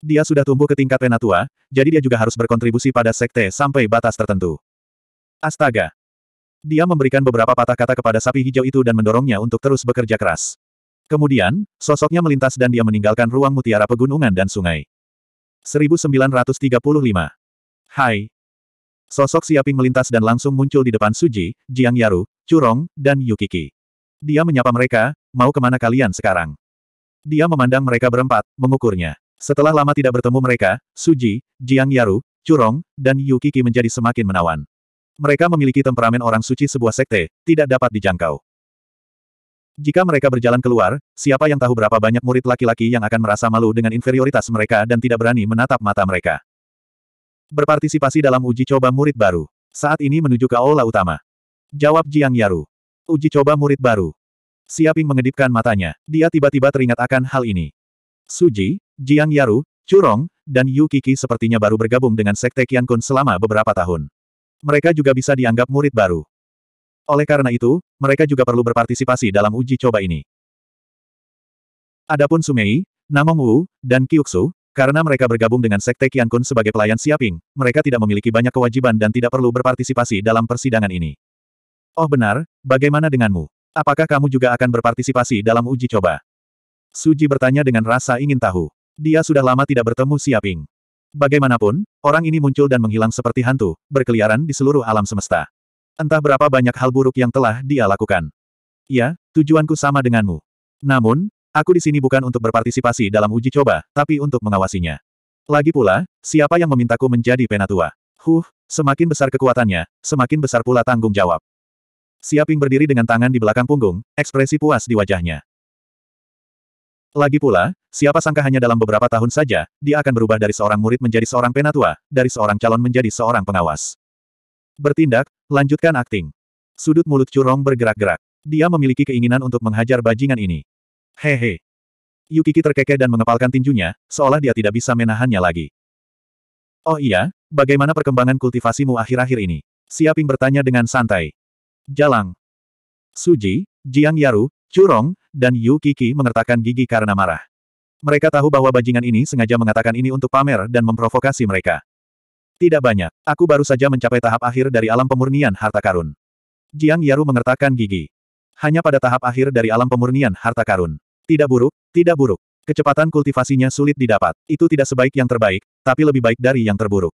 Dia sudah tumbuh ke tingkat penatua, jadi dia juga harus berkontribusi pada sekte sampai batas tertentu. Astaga, dia memberikan beberapa patah kata kepada sapi hijau itu dan mendorongnya untuk terus bekerja keras. Kemudian, sosoknya melintas dan dia meninggalkan ruang mutiara pegunungan dan sungai. 1935. Hai. Sosok Siaping melintas dan langsung muncul di depan Suji, Jiang Yaru, Curong, dan Yukiki. Dia menyapa mereka, mau kemana kalian sekarang? Dia memandang mereka berempat, mengukurnya. Setelah lama tidak bertemu mereka, Suji, Jiang Yaru, Curong, dan Yukiki menjadi semakin menawan. Mereka memiliki temperamen orang suci sebuah sekte, tidak dapat dijangkau. Jika mereka berjalan keluar, siapa yang tahu berapa banyak murid laki-laki yang akan merasa malu dengan inferioritas mereka dan tidak berani menatap mata mereka. Berpartisipasi dalam uji coba murid baru. Saat ini menuju ke aula utama. Jawab Jiang Yaru. Uji coba murid baru. Siaping mengedipkan matanya. Dia tiba-tiba teringat akan hal ini. Suji, Jiang Yaru, Curong, dan Yu Kiki sepertinya baru bergabung dengan Sekte Kun selama beberapa tahun mereka juga bisa dianggap murid baru. Oleh karena itu, mereka juga perlu berpartisipasi dalam uji coba ini. Adapun Sumei, Namong Wu, dan Kyuksu, karena mereka bergabung dengan Sekte Kian Kun sebagai pelayan Siaping, mereka tidak memiliki banyak kewajiban dan tidak perlu berpartisipasi dalam persidangan ini. Oh benar, bagaimana denganmu? Apakah kamu juga akan berpartisipasi dalam uji coba? Suji bertanya dengan rasa ingin tahu. Dia sudah lama tidak bertemu Siaping. Bagaimanapun, orang ini muncul dan menghilang seperti hantu, berkeliaran di seluruh alam semesta. Entah berapa banyak hal buruk yang telah dia lakukan. Ya, tujuanku sama denganmu. Namun, aku di sini bukan untuk berpartisipasi dalam uji coba, tapi untuk mengawasinya. Lagi pula, siapa yang memintaku menjadi penatua? Huh, semakin besar kekuatannya, semakin besar pula tanggung jawab. Siaping berdiri dengan tangan di belakang punggung, ekspresi puas di wajahnya. Lagi pula, siapa sangka hanya dalam beberapa tahun saja, dia akan berubah dari seorang murid menjadi seorang penatua, dari seorang calon menjadi seorang pengawas. Bertindak, lanjutkan akting. Sudut mulut Curong bergerak-gerak. Dia memiliki keinginan untuk menghajar bajingan ini. Hehe. Yukiki terkekeh dan mengepalkan tinjunya, seolah dia tidak bisa menahannya lagi. Oh iya, bagaimana perkembangan kultivasimu akhir-akhir ini? Siaping bertanya dengan santai. Jalang. Suji, Jiang Yaru, Curong, dan Yu Kiki mengertakkan gigi karena marah. Mereka tahu bahwa bajingan ini sengaja mengatakan ini untuk pamer dan memprovokasi mereka. Tidak banyak, aku baru saja mencapai tahap akhir dari alam pemurnian harta karun. Jiang Yaru mengertakkan gigi. Hanya pada tahap akhir dari alam pemurnian harta karun. Tidak buruk, tidak buruk. Kecepatan kultivasinya sulit didapat. Itu tidak sebaik yang terbaik, tapi lebih baik dari yang terburuk.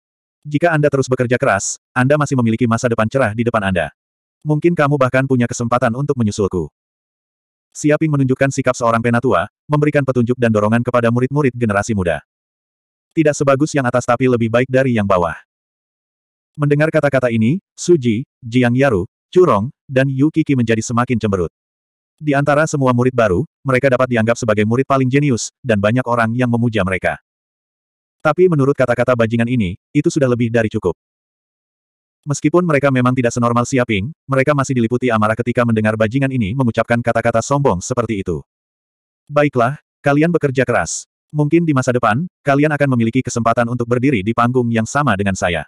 Jika Anda terus bekerja keras, Anda masih memiliki masa depan cerah di depan Anda. Mungkin kamu bahkan punya kesempatan untuk menyusulku. Siaping menunjukkan sikap seorang penatua, memberikan petunjuk dan dorongan kepada murid-murid generasi muda. Tidak sebagus yang atas tapi lebih baik dari yang bawah. Mendengar kata-kata ini, Suji, Jiang Yaru, Curong, dan Yu Kiki menjadi semakin cemberut. Di antara semua murid baru, mereka dapat dianggap sebagai murid paling jenius, dan banyak orang yang memuja mereka. Tapi menurut kata-kata bajingan ini, itu sudah lebih dari cukup. Meskipun mereka memang tidak senormal Siaping, mereka masih diliputi amarah ketika mendengar bajingan ini mengucapkan kata-kata sombong seperti itu. Baiklah, kalian bekerja keras. Mungkin di masa depan, kalian akan memiliki kesempatan untuk berdiri di panggung yang sama dengan saya.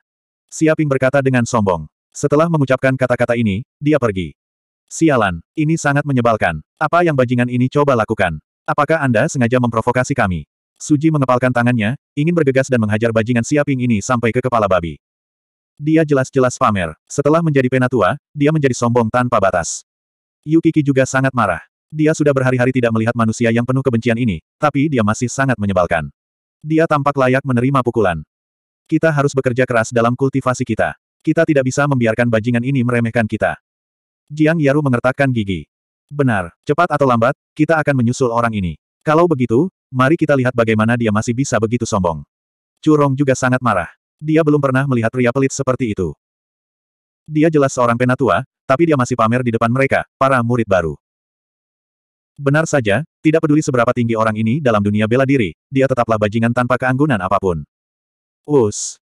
Siaping berkata dengan sombong. Setelah mengucapkan kata-kata ini, dia pergi. Sialan, ini sangat menyebalkan. Apa yang bajingan ini coba lakukan? Apakah Anda sengaja memprovokasi kami? Suji mengepalkan tangannya, ingin bergegas dan menghajar bajingan Siaping ini sampai ke kepala babi dia jelas-jelas pamer. Setelah menjadi penatua, dia menjadi sombong tanpa batas. Yukiki juga sangat marah. Dia sudah berhari-hari tidak melihat manusia yang penuh kebencian ini, tapi dia masih sangat menyebalkan. Dia tampak layak menerima pukulan. Kita harus bekerja keras dalam kultivasi kita. Kita tidak bisa membiarkan bajingan ini meremehkan kita. Jiang Yaru mengertakkan gigi. Benar, cepat atau lambat, kita akan menyusul orang ini. Kalau begitu, mari kita lihat bagaimana dia masih bisa begitu sombong. Curong juga sangat marah. Dia belum pernah melihat pria pelit seperti itu. Dia jelas seorang penatua, tapi dia masih pamer di depan mereka, para murid baru. Benar saja, tidak peduli seberapa tinggi orang ini dalam dunia bela diri, dia tetaplah bajingan tanpa keanggunan apapun. Us.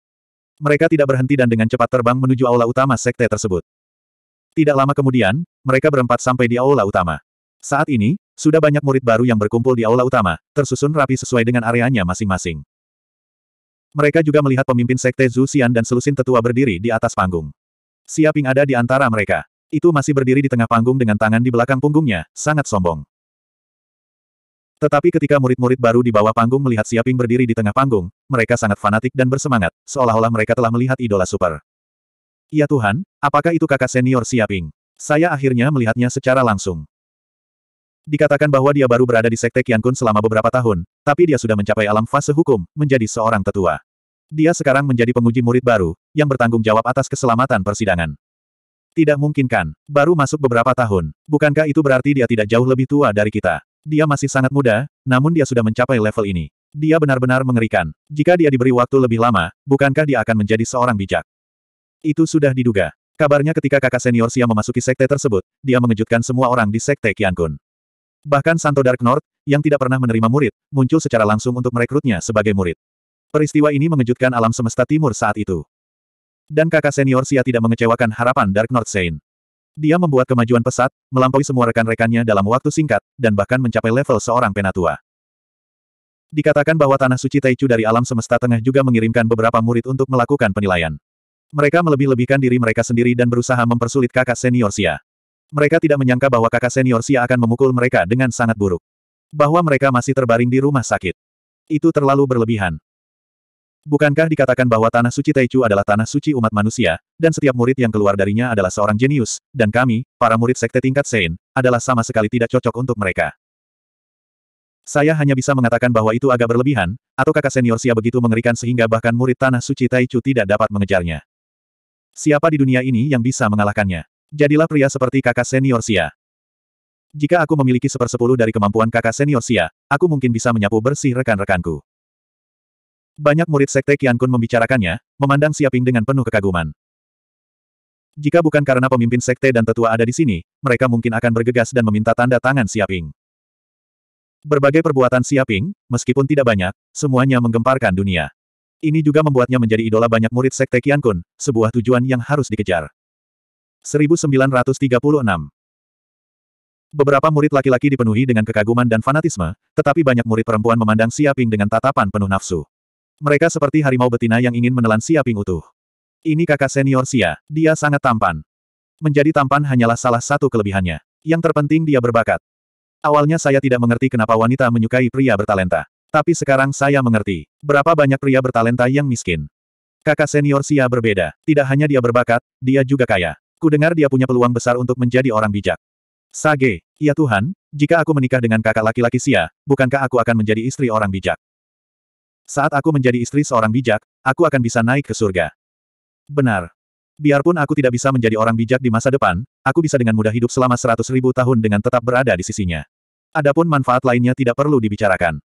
Mereka tidak berhenti dan dengan cepat terbang menuju aula utama sekte tersebut. Tidak lama kemudian, mereka berempat sampai di aula utama. Saat ini, sudah banyak murid baru yang berkumpul di aula utama, tersusun rapi sesuai dengan areanya masing-masing. Mereka juga melihat pemimpin sekte Zhu Xian dan selusin tetua berdiri di atas panggung. Siaping ada di antara mereka. Itu masih berdiri di tengah panggung dengan tangan di belakang punggungnya, sangat sombong. Tetapi ketika murid-murid baru di bawah panggung melihat Siaping berdiri di tengah panggung, mereka sangat fanatik dan bersemangat, seolah-olah mereka telah melihat idola super. Ya Tuhan, apakah itu kakak senior Siaping? Saya akhirnya melihatnya secara langsung. Dikatakan bahwa dia baru berada di Sekte Qiankun selama beberapa tahun, tapi dia sudah mencapai alam fase hukum, menjadi seorang tetua. Dia sekarang menjadi penguji murid baru, yang bertanggung jawab atas keselamatan persidangan. Tidak mungkin kan, baru masuk beberapa tahun, bukankah itu berarti dia tidak jauh lebih tua dari kita? Dia masih sangat muda, namun dia sudah mencapai level ini. Dia benar-benar mengerikan. Jika dia diberi waktu lebih lama, bukankah dia akan menjadi seorang bijak? Itu sudah diduga. Kabarnya ketika kakak senior Sia memasuki sekte tersebut, dia mengejutkan semua orang di sekte Kun. Bahkan Santo Dark North, yang tidak pernah menerima murid, muncul secara langsung untuk merekrutnya sebagai murid. Peristiwa ini mengejutkan alam semesta timur saat itu. Dan kakak senior Sia tidak mengecewakan harapan Dark North Saint. Dia membuat kemajuan pesat, melampaui semua rekan-rekannya dalam waktu singkat, dan bahkan mencapai level seorang penatua. Dikatakan bahwa Tanah Suci Taichu dari alam semesta tengah juga mengirimkan beberapa murid untuk melakukan penilaian. Mereka melebih-lebihkan diri mereka sendiri dan berusaha mempersulit kakak senior Sia. Mereka tidak menyangka bahwa kakak senior Sia akan memukul mereka dengan sangat buruk. Bahwa mereka masih terbaring di rumah sakit. Itu terlalu berlebihan. Bukankah dikatakan bahwa Tanah Suci Taichu adalah tanah suci umat manusia, dan setiap murid yang keluar darinya adalah seorang jenius, dan kami, para murid sekte tingkat Sein, adalah sama sekali tidak cocok untuk mereka. Saya hanya bisa mengatakan bahwa itu agak berlebihan, atau kakak senior Sia begitu mengerikan sehingga bahkan murid Tanah Suci Taichu tidak dapat mengejarnya. Siapa di dunia ini yang bisa mengalahkannya? Jadilah pria seperti kakak senior Sia. Jika aku memiliki sepersepuluh dari kemampuan kakak senior Sia, aku mungkin bisa menyapu bersih rekan-rekanku. Banyak murid sekte Kian Kun membicarakannya, memandang Siaping dengan penuh kekaguman. Jika bukan karena pemimpin sekte dan tetua ada di sini, mereka mungkin akan bergegas dan meminta tanda tangan Siaping. Berbagai perbuatan Siaping, meskipun tidak banyak, semuanya menggemparkan dunia. Ini juga membuatnya menjadi idola banyak murid sekte Kian Kun, sebuah tujuan yang harus dikejar. 1936 Beberapa murid laki-laki dipenuhi dengan kekaguman dan fanatisme, tetapi banyak murid perempuan memandang Siaping dengan tatapan penuh nafsu. Mereka seperti harimau betina yang ingin menelan si aping utuh. Ini kakak senior Sia, dia sangat tampan. Menjadi tampan hanyalah salah satu kelebihannya. Yang terpenting dia berbakat. Awalnya saya tidak mengerti kenapa wanita menyukai pria bertalenta. Tapi sekarang saya mengerti. Berapa banyak pria bertalenta yang miskin. Kakak senior Sia berbeda. Tidak hanya dia berbakat, dia juga kaya. Kudengar dia punya peluang besar untuk menjadi orang bijak. Sage, ya Tuhan, jika aku menikah dengan kakak laki-laki Sia, bukankah aku akan menjadi istri orang bijak? Saat aku menjadi istri seorang bijak, aku akan bisa naik ke surga. Benar. Biarpun aku tidak bisa menjadi orang bijak di masa depan, aku bisa dengan mudah hidup selama seratus ribu tahun dengan tetap berada di sisinya. Adapun manfaat lainnya tidak perlu dibicarakan.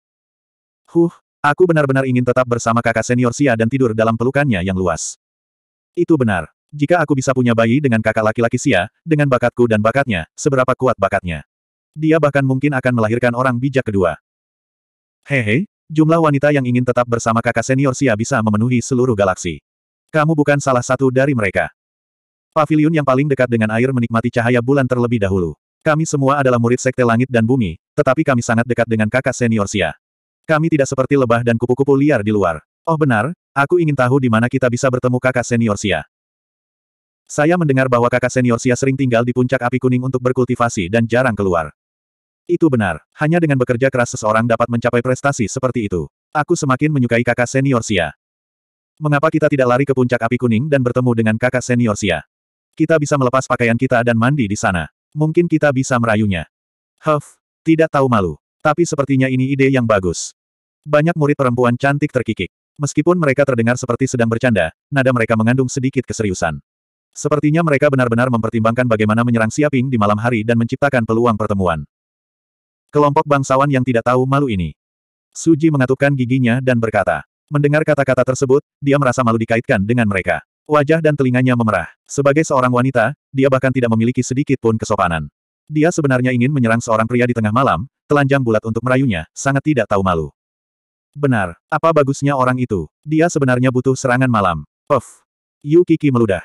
Huh, aku benar-benar ingin tetap bersama kakak senior Sia dan tidur dalam pelukannya yang luas. Itu benar. Jika aku bisa punya bayi dengan kakak laki-laki Sia, dengan bakatku dan bakatnya, seberapa kuat bakatnya. Dia bahkan mungkin akan melahirkan orang bijak kedua. Hehe, Jumlah wanita yang ingin tetap bersama kakak senior Sia bisa memenuhi seluruh galaksi. Kamu bukan salah satu dari mereka. Pavilion yang paling dekat dengan air menikmati cahaya bulan terlebih dahulu. Kami semua adalah murid sekte langit dan bumi, tetapi kami sangat dekat dengan kakak senior Sia. Kami tidak seperti lebah dan kupu-kupu liar di luar. Oh benar, aku ingin tahu di mana kita bisa bertemu kakak senior Sia. Saya mendengar bahwa kakak senior Sia sering tinggal di puncak api kuning untuk berkultivasi dan jarang keluar. Itu benar, hanya dengan bekerja keras seseorang dapat mencapai prestasi seperti itu. Aku semakin menyukai kakak senior Sia. Mengapa kita tidak lari ke puncak api kuning dan bertemu dengan kakak senior Sia? Kita bisa melepas pakaian kita dan mandi di sana. Mungkin kita bisa merayunya. Huff, tidak tahu malu. Tapi sepertinya ini ide yang bagus. Banyak murid perempuan cantik terkikik. Meskipun mereka terdengar seperti sedang bercanda, nada mereka mengandung sedikit keseriusan. Sepertinya mereka benar-benar mempertimbangkan bagaimana menyerang Siaping di malam hari dan menciptakan peluang pertemuan. Kelompok bangsawan yang tidak tahu malu ini. Suji mengatupkan giginya dan berkata. Mendengar kata-kata tersebut, dia merasa malu dikaitkan dengan mereka. Wajah dan telinganya memerah. Sebagai seorang wanita, dia bahkan tidak memiliki sedikit pun kesopanan. Dia sebenarnya ingin menyerang seorang pria di tengah malam, telanjang bulat untuk merayunya, sangat tidak tahu malu. Benar, apa bagusnya orang itu? Dia sebenarnya butuh serangan malam. Puff. Yukiki meludah.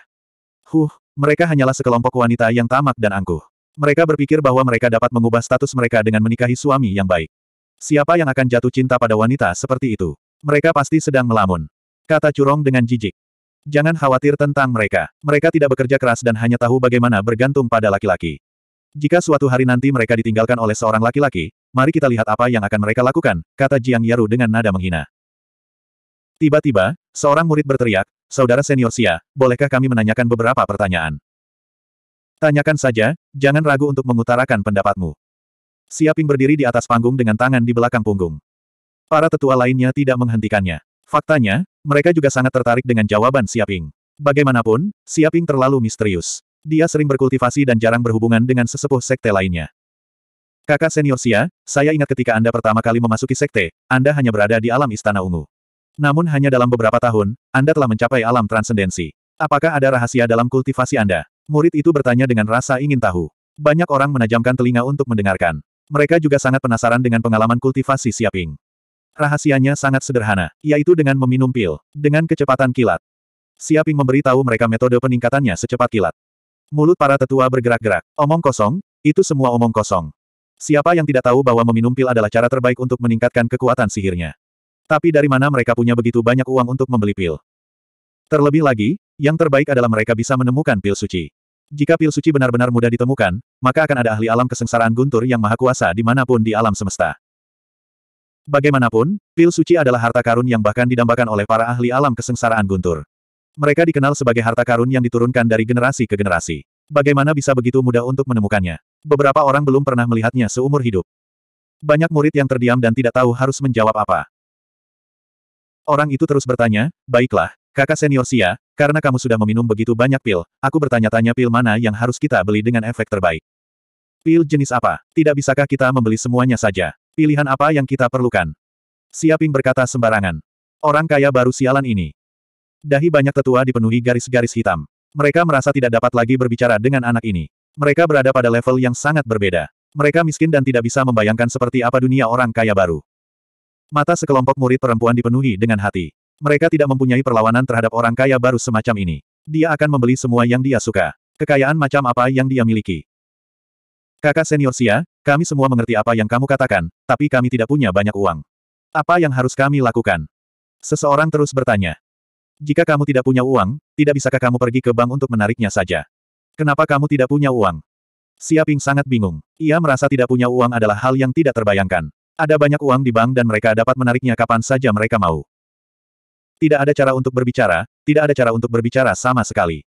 Huh, mereka hanyalah sekelompok wanita yang tamak dan angkuh. Mereka berpikir bahwa mereka dapat mengubah status mereka dengan menikahi suami yang baik. Siapa yang akan jatuh cinta pada wanita seperti itu? Mereka pasti sedang melamun. Kata Curong dengan jijik. Jangan khawatir tentang mereka. Mereka tidak bekerja keras dan hanya tahu bagaimana bergantung pada laki-laki. Jika suatu hari nanti mereka ditinggalkan oleh seorang laki-laki, mari kita lihat apa yang akan mereka lakukan, kata Jiang Yaru dengan nada menghina. Tiba-tiba, seorang murid berteriak, Saudara senior Xia, bolehkah kami menanyakan beberapa pertanyaan? Tanyakan saja, jangan ragu untuk mengutarakan pendapatmu. Siaping berdiri di atas panggung dengan tangan di belakang punggung. Para tetua lainnya tidak menghentikannya. Faktanya, mereka juga sangat tertarik dengan jawaban Siaping. Bagaimanapun, Siaping terlalu misterius. Dia sering berkultivasi dan jarang berhubungan dengan sesepuh sekte lainnya. Kakak senior Sia, saya ingat ketika Anda pertama kali memasuki sekte, Anda hanya berada di alam Istana Ungu. Namun hanya dalam beberapa tahun, Anda telah mencapai alam transendensi. Apakah ada rahasia dalam kultivasi Anda? Murid itu bertanya dengan rasa ingin tahu. Banyak orang menajamkan telinga untuk mendengarkan. Mereka juga sangat penasaran dengan pengalaman kultivasi Siaping. Rahasianya sangat sederhana, yaitu dengan meminum pil, dengan kecepatan kilat. Siaping memberitahu mereka metode peningkatannya secepat kilat. Mulut para tetua bergerak-gerak. Omong kosong, itu semua omong kosong. Siapa yang tidak tahu bahwa meminum pil adalah cara terbaik untuk meningkatkan kekuatan sihirnya. Tapi dari mana mereka punya begitu banyak uang untuk membeli pil? Terlebih lagi, yang terbaik adalah mereka bisa menemukan pil suci. Jika pil suci benar-benar mudah ditemukan, maka akan ada ahli alam kesengsaraan guntur yang maha kuasa dimanapun di alam semesta. Bagaimanapun, pil suci adalah harta karun yang bahkan didambakan oleh para ahli alam kesengsaraan guntur. Mereka dikenal sebagai harta karun yang diturunkan dari generasi ke generasi. Bagaimana bisa begitu mudah untuk menemukannya? Beberapa orang belum pernah melihatnya seumur hidup. Banyak murid yang terdiam dan tidak tahu harus menjawab apa. Orang itu terus bertanya, baiklah, Kakak senior Sia, karena kamu sudah meminum begitu banyak pil, aku bertanya-tanya pil mana yang harus kita beli dengan efek terbaik. Pil jenis apa? Tidak bisakah kita membeli semuanya saja? Pilihan apa yang kita perlukan? Siaping berkata sembarangan. Orang kaya baru sialan ini. Dahi banyak tetua dipenuhi garis-garis hitam. Mereka merasa tidak dapat lagi berbicara dengan anak ini. Mereka berada pada level yang sangat berbeda. Mereka miskin dan tidak bisa membayangkan seperti apa dunia orang kaya baru. Mata sekelompok murid perempuan dipenuhi dengan hati. Mereka tidak mempunyai perlawanan terhadap orang kaya baru semacam ini. Dia akan membeli semua yang dia suka. Kekayaan macam apa yang dia miliki. Kakak senior Sia, kami semua mengerti apa yang kamu katakan, tapi kami tidak punya banyak uang. Apa yang harus kami lakukan? Seseorang terus bertanya. Jika kamu tidak punya uang, tidak bisakah kamu pergi ke bank untuk menariknya saja? Kenapa kamu tidak punya uang? Sia Ping sangat bingung. Ia merasa tidak punya uang adalah hal yang tidak terbayangkan. Ada banyak uang di bank dan mereka dapat menariknya kapan saja mereka mau. Tidak ada cara untuk berbicara, tidak ada cara untuk berbicara sama sekali.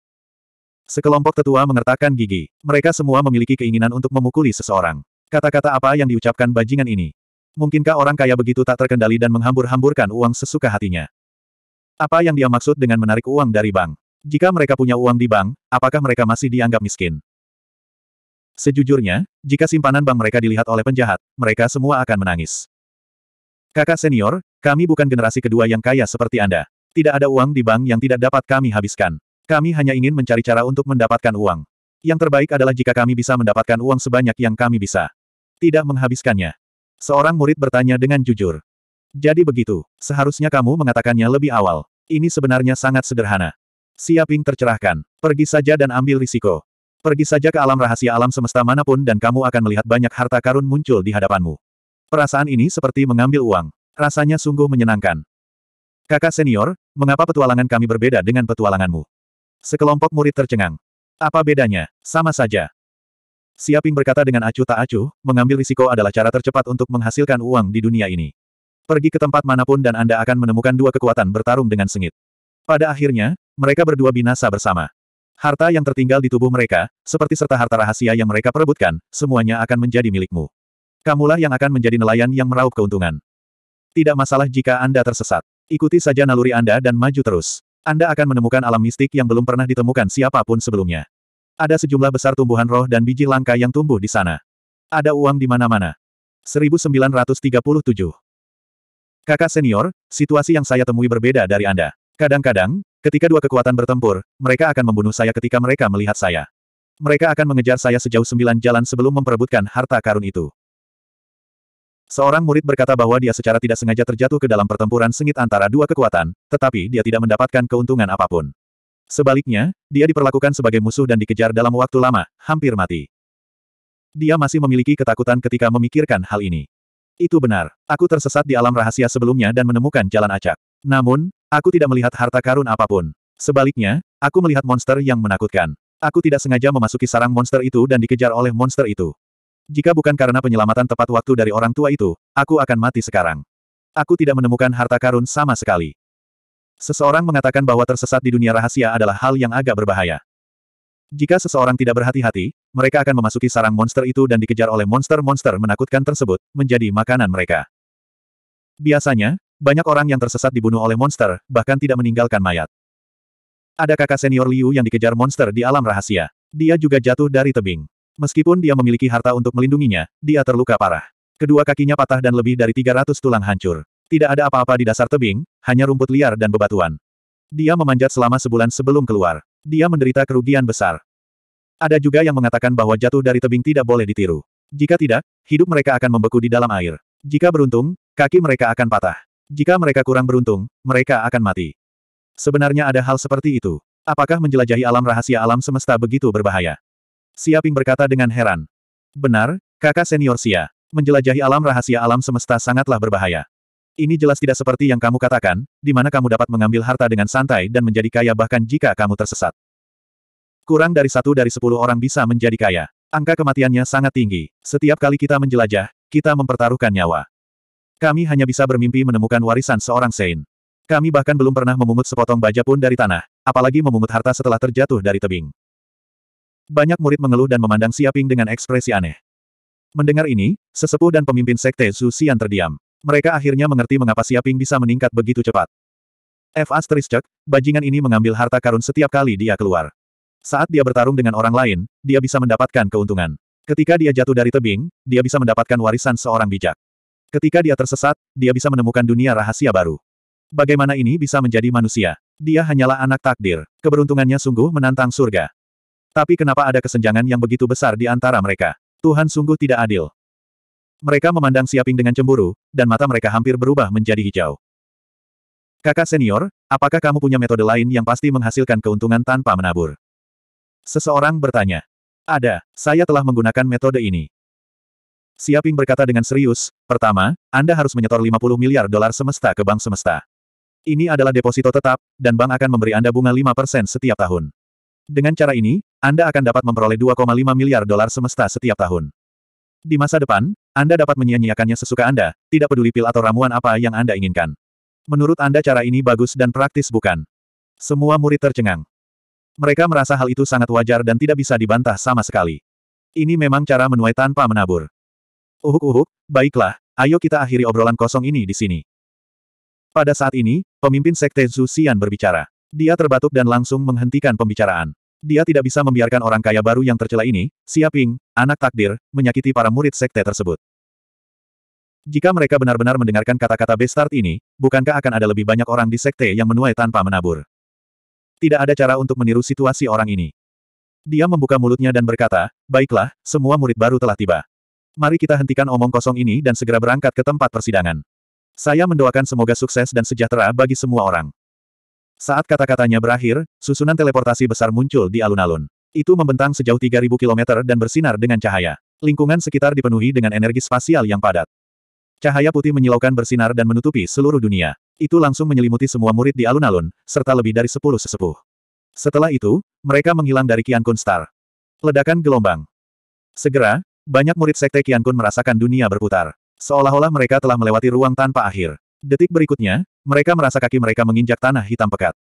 Sekelompok tetua mengertakkan gigi. Mereka semua memiliki keinginan untuk memukuli seseorang. Kata-kata apa yang diucapkan bajingan ini? Mungkinkah orang kaya begitu tak terkendali dan menghambur-hamburkan uang sesuka hatinya? Apa yang dia maksud dengan menarik uang dari bank? Jika mereka punya uang di bank, apakah mereka masih dianggap miskin? Sejujurnya, jika simpanan bank mereka dilihat oleh penjahat, mereka semua akan menangis. Kakak senior, kami bukan generasi kedua yang kaya seperti Anda. Tidak ada uang di bank yang tidak dapat kami habiskan. Kami hanya ingin mencari cara untuk mendapatkan uang. Yang terbaik adalah jika kami bisa mendapatkan uang sebanyak yang kami bisa. Tidak menghabiskannya. Seorang murid bertanya dengan jujur. Jadi begitu, seharusnya kamu mengatakannya lebih awal. Ini sebenarnya sangat sederhana. Siaping tercerahkan. Pergi saja dan ambil risiko. Pergi saja ke alam rahasia alam semesta manapun dan kamu akan melihat banyak harta karun muncul di hadapanmu. Perasaan ini seperti mengambil uang. Rasanya sungguh menyenangkan. Kakak senior, mengapa petualangan kami berbeda dengan petualanganmu? Sekelompok murid tercengang. Apa bedanya? Sama saja. Siaping berkata dengan acuh tak acuh, mengambil risiko adalah cara tercepat untuk menghasilkan uang di dunia ini. Pergi ke tempat manapun dan Anda akan menemukan dua kekuatan bertarung dengan sengit. Pada akhirnya, mereka berdua binasa bersama. Harta yang tertinggal di tubuh mereka, seperti serta harta rahasia yang mereka perebutkan, semuanya akan menjadi milikmu. Kamulah yang akan menjadi nelayan yang meraup keuntungan. Tidak masalah jika Anda tersesat. Ikuti saja naluri Anda dan maju terus. Anda akan menemukan alam mistik yang belum pernah ditemukan siapapun sebelumnya. Ada sejumlah besar tumbuhan roh dan biji langka yang tumbuh di sana. Ada uang di mana-mana. 1937 Kakak senior, situasi yang saya temui berbeda dari Anda. Kadang-kadang, ketika dua kekuatan bertempur, mereka akan membunuh saya ketika mereka melihat saya. Mereka akan mengejar saya sejauh sembilan jalan sebelum memperebutkan harta karun itu. Seorang murid berkata bahwa dia secara tidak sengaja terjatuh ke dalam pertempuran sengit antara dua kekuatan, tetapi dia tidak mendapatkan keuntungan apapun. Sebaliknya, dia diperlakukan sebagai musuh dan dikejar dalam waktu lama, hampir mati. Dia masih memiliki ketakutan ketika memikirkan hal ini. Itu benar, aku tersesat di alam rahasia sebelumnya dan menemukan jalan acak. Namun, aku tidak melihat harta karun apapun. Sebaliknya, aku melihat monster yang menakutkan. Aku tidak sengaja memasuki sarang monster itu dan dikejar oleh monster itu. Jika bukan karena penyelamatan tepat waktu dari orang tua itu, aku akan mati sekarang. Aku tidak menemukan harta karun sama sekali. Seseorang mengatakan bahwa tersesat di dunia rahasia adalah hal yang agak berbahaya. Jika seseorang tidak berhati-hati, mereka akan memasuki sarang monster itu dan dikejar oleh monster-monster menakutkan tersebut, menjadi makanan mereka. Biasanya, banyak orang yang tersesat dibunuh oleh monster, bahkan tidak meninggalkan mayat. Ada kakak senior Liu yang dikejar monster di alam rahasia. Dia juga jatuh dari tebing. Meskipun dia memiliki harta untuk melindunginya, dia terluka parah. Kedua kakinya patah dan lebih dari 300 tulang hancur. Tidak ada apa-apa di dasar tebing, hanya rumput liar dan bebatuan. Dia memanjat selama sebulan sebelum keluar. Dia menderita kerugian besar. Ada juga yang mengatakan bahwa jatuh dari tebing tidak boleh ditiru. Jika tidak, hidup mereka akan membeku di dalam air. Jika beruntung, kaki mereka akan patah. Jika mereka kurang beruntung, mereka akan mati. Sebenarnya ada hal seperti itu. Apakah menjelajahi alam rahasia alam semesta begitu berbahaya? Siaping berkata dengan heran. Benar, kakak senior Sia. Menjelajahi alam rahasia alam semesta sangatlah berbahaya. Ini jelas tidak seperti yang kamu katakan, di mana kamu dapat mengambil harta dengan santai dan menjadi kaya bahkan jika kamu tersesat. Kurang dari satu dari sepuluh orang bisa menjadi kaya. Angka kematiannya sangat tinggi. Setiap kali kita menjelajah, kita mempertaruhkan nyawa. Kami hanya bisa bermimpi menemukan warisan seorang Sein. Kami bahkan belum pernah memungut sepotong baja pun dari tanah, apalagi memungut harta setelah terjatuh dari tebing. Banyak murid mengeluh dan memandang Siaping dengan ekspresi aneh. Mendengar ini, sesepuh dan pemimpin sekte Zhu Xian terdiam. Mereka akhirnya mengerti mengapa Siaping bisa meningkat begitu cepat. F. Asteriscek, bajingan ini mengambil harta karun setiap kali dia keluar. Saat dia bertarung dengan orang lain, dia bisa mendapatkan keuntungan. Ketika dia jatuh dari tebing, dia bisa mendapatkan warisan seorang bijak. Ketika dia tersesat, dia bisa menemukan dunia rahasia baru. Bagaimana ini bisa menjadi manusia? Dia hanyalah anak takdir. Keberuntungannya sungguh menantang surga. Tapi kenapa ada kesenjangan yang begitu besar di antara mereka? Tuhan sungguh tidak adil. Mereka memandang Siaping dengan cemburu, dan mata mereka hampir berubah menjadi hijau. Kakak senior, apakah kamu punya metode lain yang pasti menghasilkan keuntungan tanpa menabur? Seseorang bertanya. Ada, saya telah menggunakan metode ini. Siaping berkata dengan serius, pertama, Anda harus menyetor 50 miliar dolar semesta ke bank semesta. Ini adalah deposito tetap, dan bank akan memberi Anda bunga 5% setiap tahun. Dengan cara ini, anda akan dapat memperoleh 2,5 miliar dolar semesta setiap tahun. Di masa depan, Anda dapat menyia-nyiakannya sesuka Anda, tidak peduli pil atau ramuan apa yang Anda inginkan. Menurut Anda cara ini bagus dan praktis bukan? Semua murid tercengang. Mereka merasa hal itu sangat wajar dan tidak bisa dibantah sama sekali. Ini memang cara menuai tanpa menabur. Uhuk-uhuk, baiklah, ayo kita akhiri obrolan kosong ini di sini. Pada saat ini, pemimpin Sekte Zhu berbicara. Dia terbatuk dan langsung menghentikan pembicaraan. Dia tidak bisa membiarkan orang kaya baru yang tercela ini, Siaping, anak takdir, menyakiti para murid sekte tersebut. Jika mereka benar-benar mendengarkan kata-kata Bestart ini, bukankah akan ada lebih banyak orang di sekte yang menuai tanpa menabur? Tidak ada cara untuk meniru situasi orang ini. Dia membuka mulutnya dan berkata, baiklah, semua murid baru telah tiba. Mari kita hentikan omong kosong ini dan segera berangkat ke tempat persidangan. Saya mendoakan semoga sukses dan sejahtera bagi semua orang. Saat kata-katanya berakhir, susunan teleportasi besar muncul di alun-alun. Itu membentang sejauh 3.000 km dan bersinar dengan cahaya. Lingkungan sekitar dipenuhi dengan energi spasial yang padat. Cahaya putih menyilaukan bersinar dan menutupi seluruh dunia. Itu langsung menyelimuti semua murid di alun-alun, serta lebih dari 10 sesepuh. Setelah itu, mereka menghilang dari Kian Kun Star. Ledakan gelombang. Segera, banyak murid sekte Kian Kun merasakan dunia berputar. Seolah-olah mereka telah melewati ruang tanpa akhir. Detik berikutnya, mereka merasa kaki mereka menginjak tanah hitam pekat.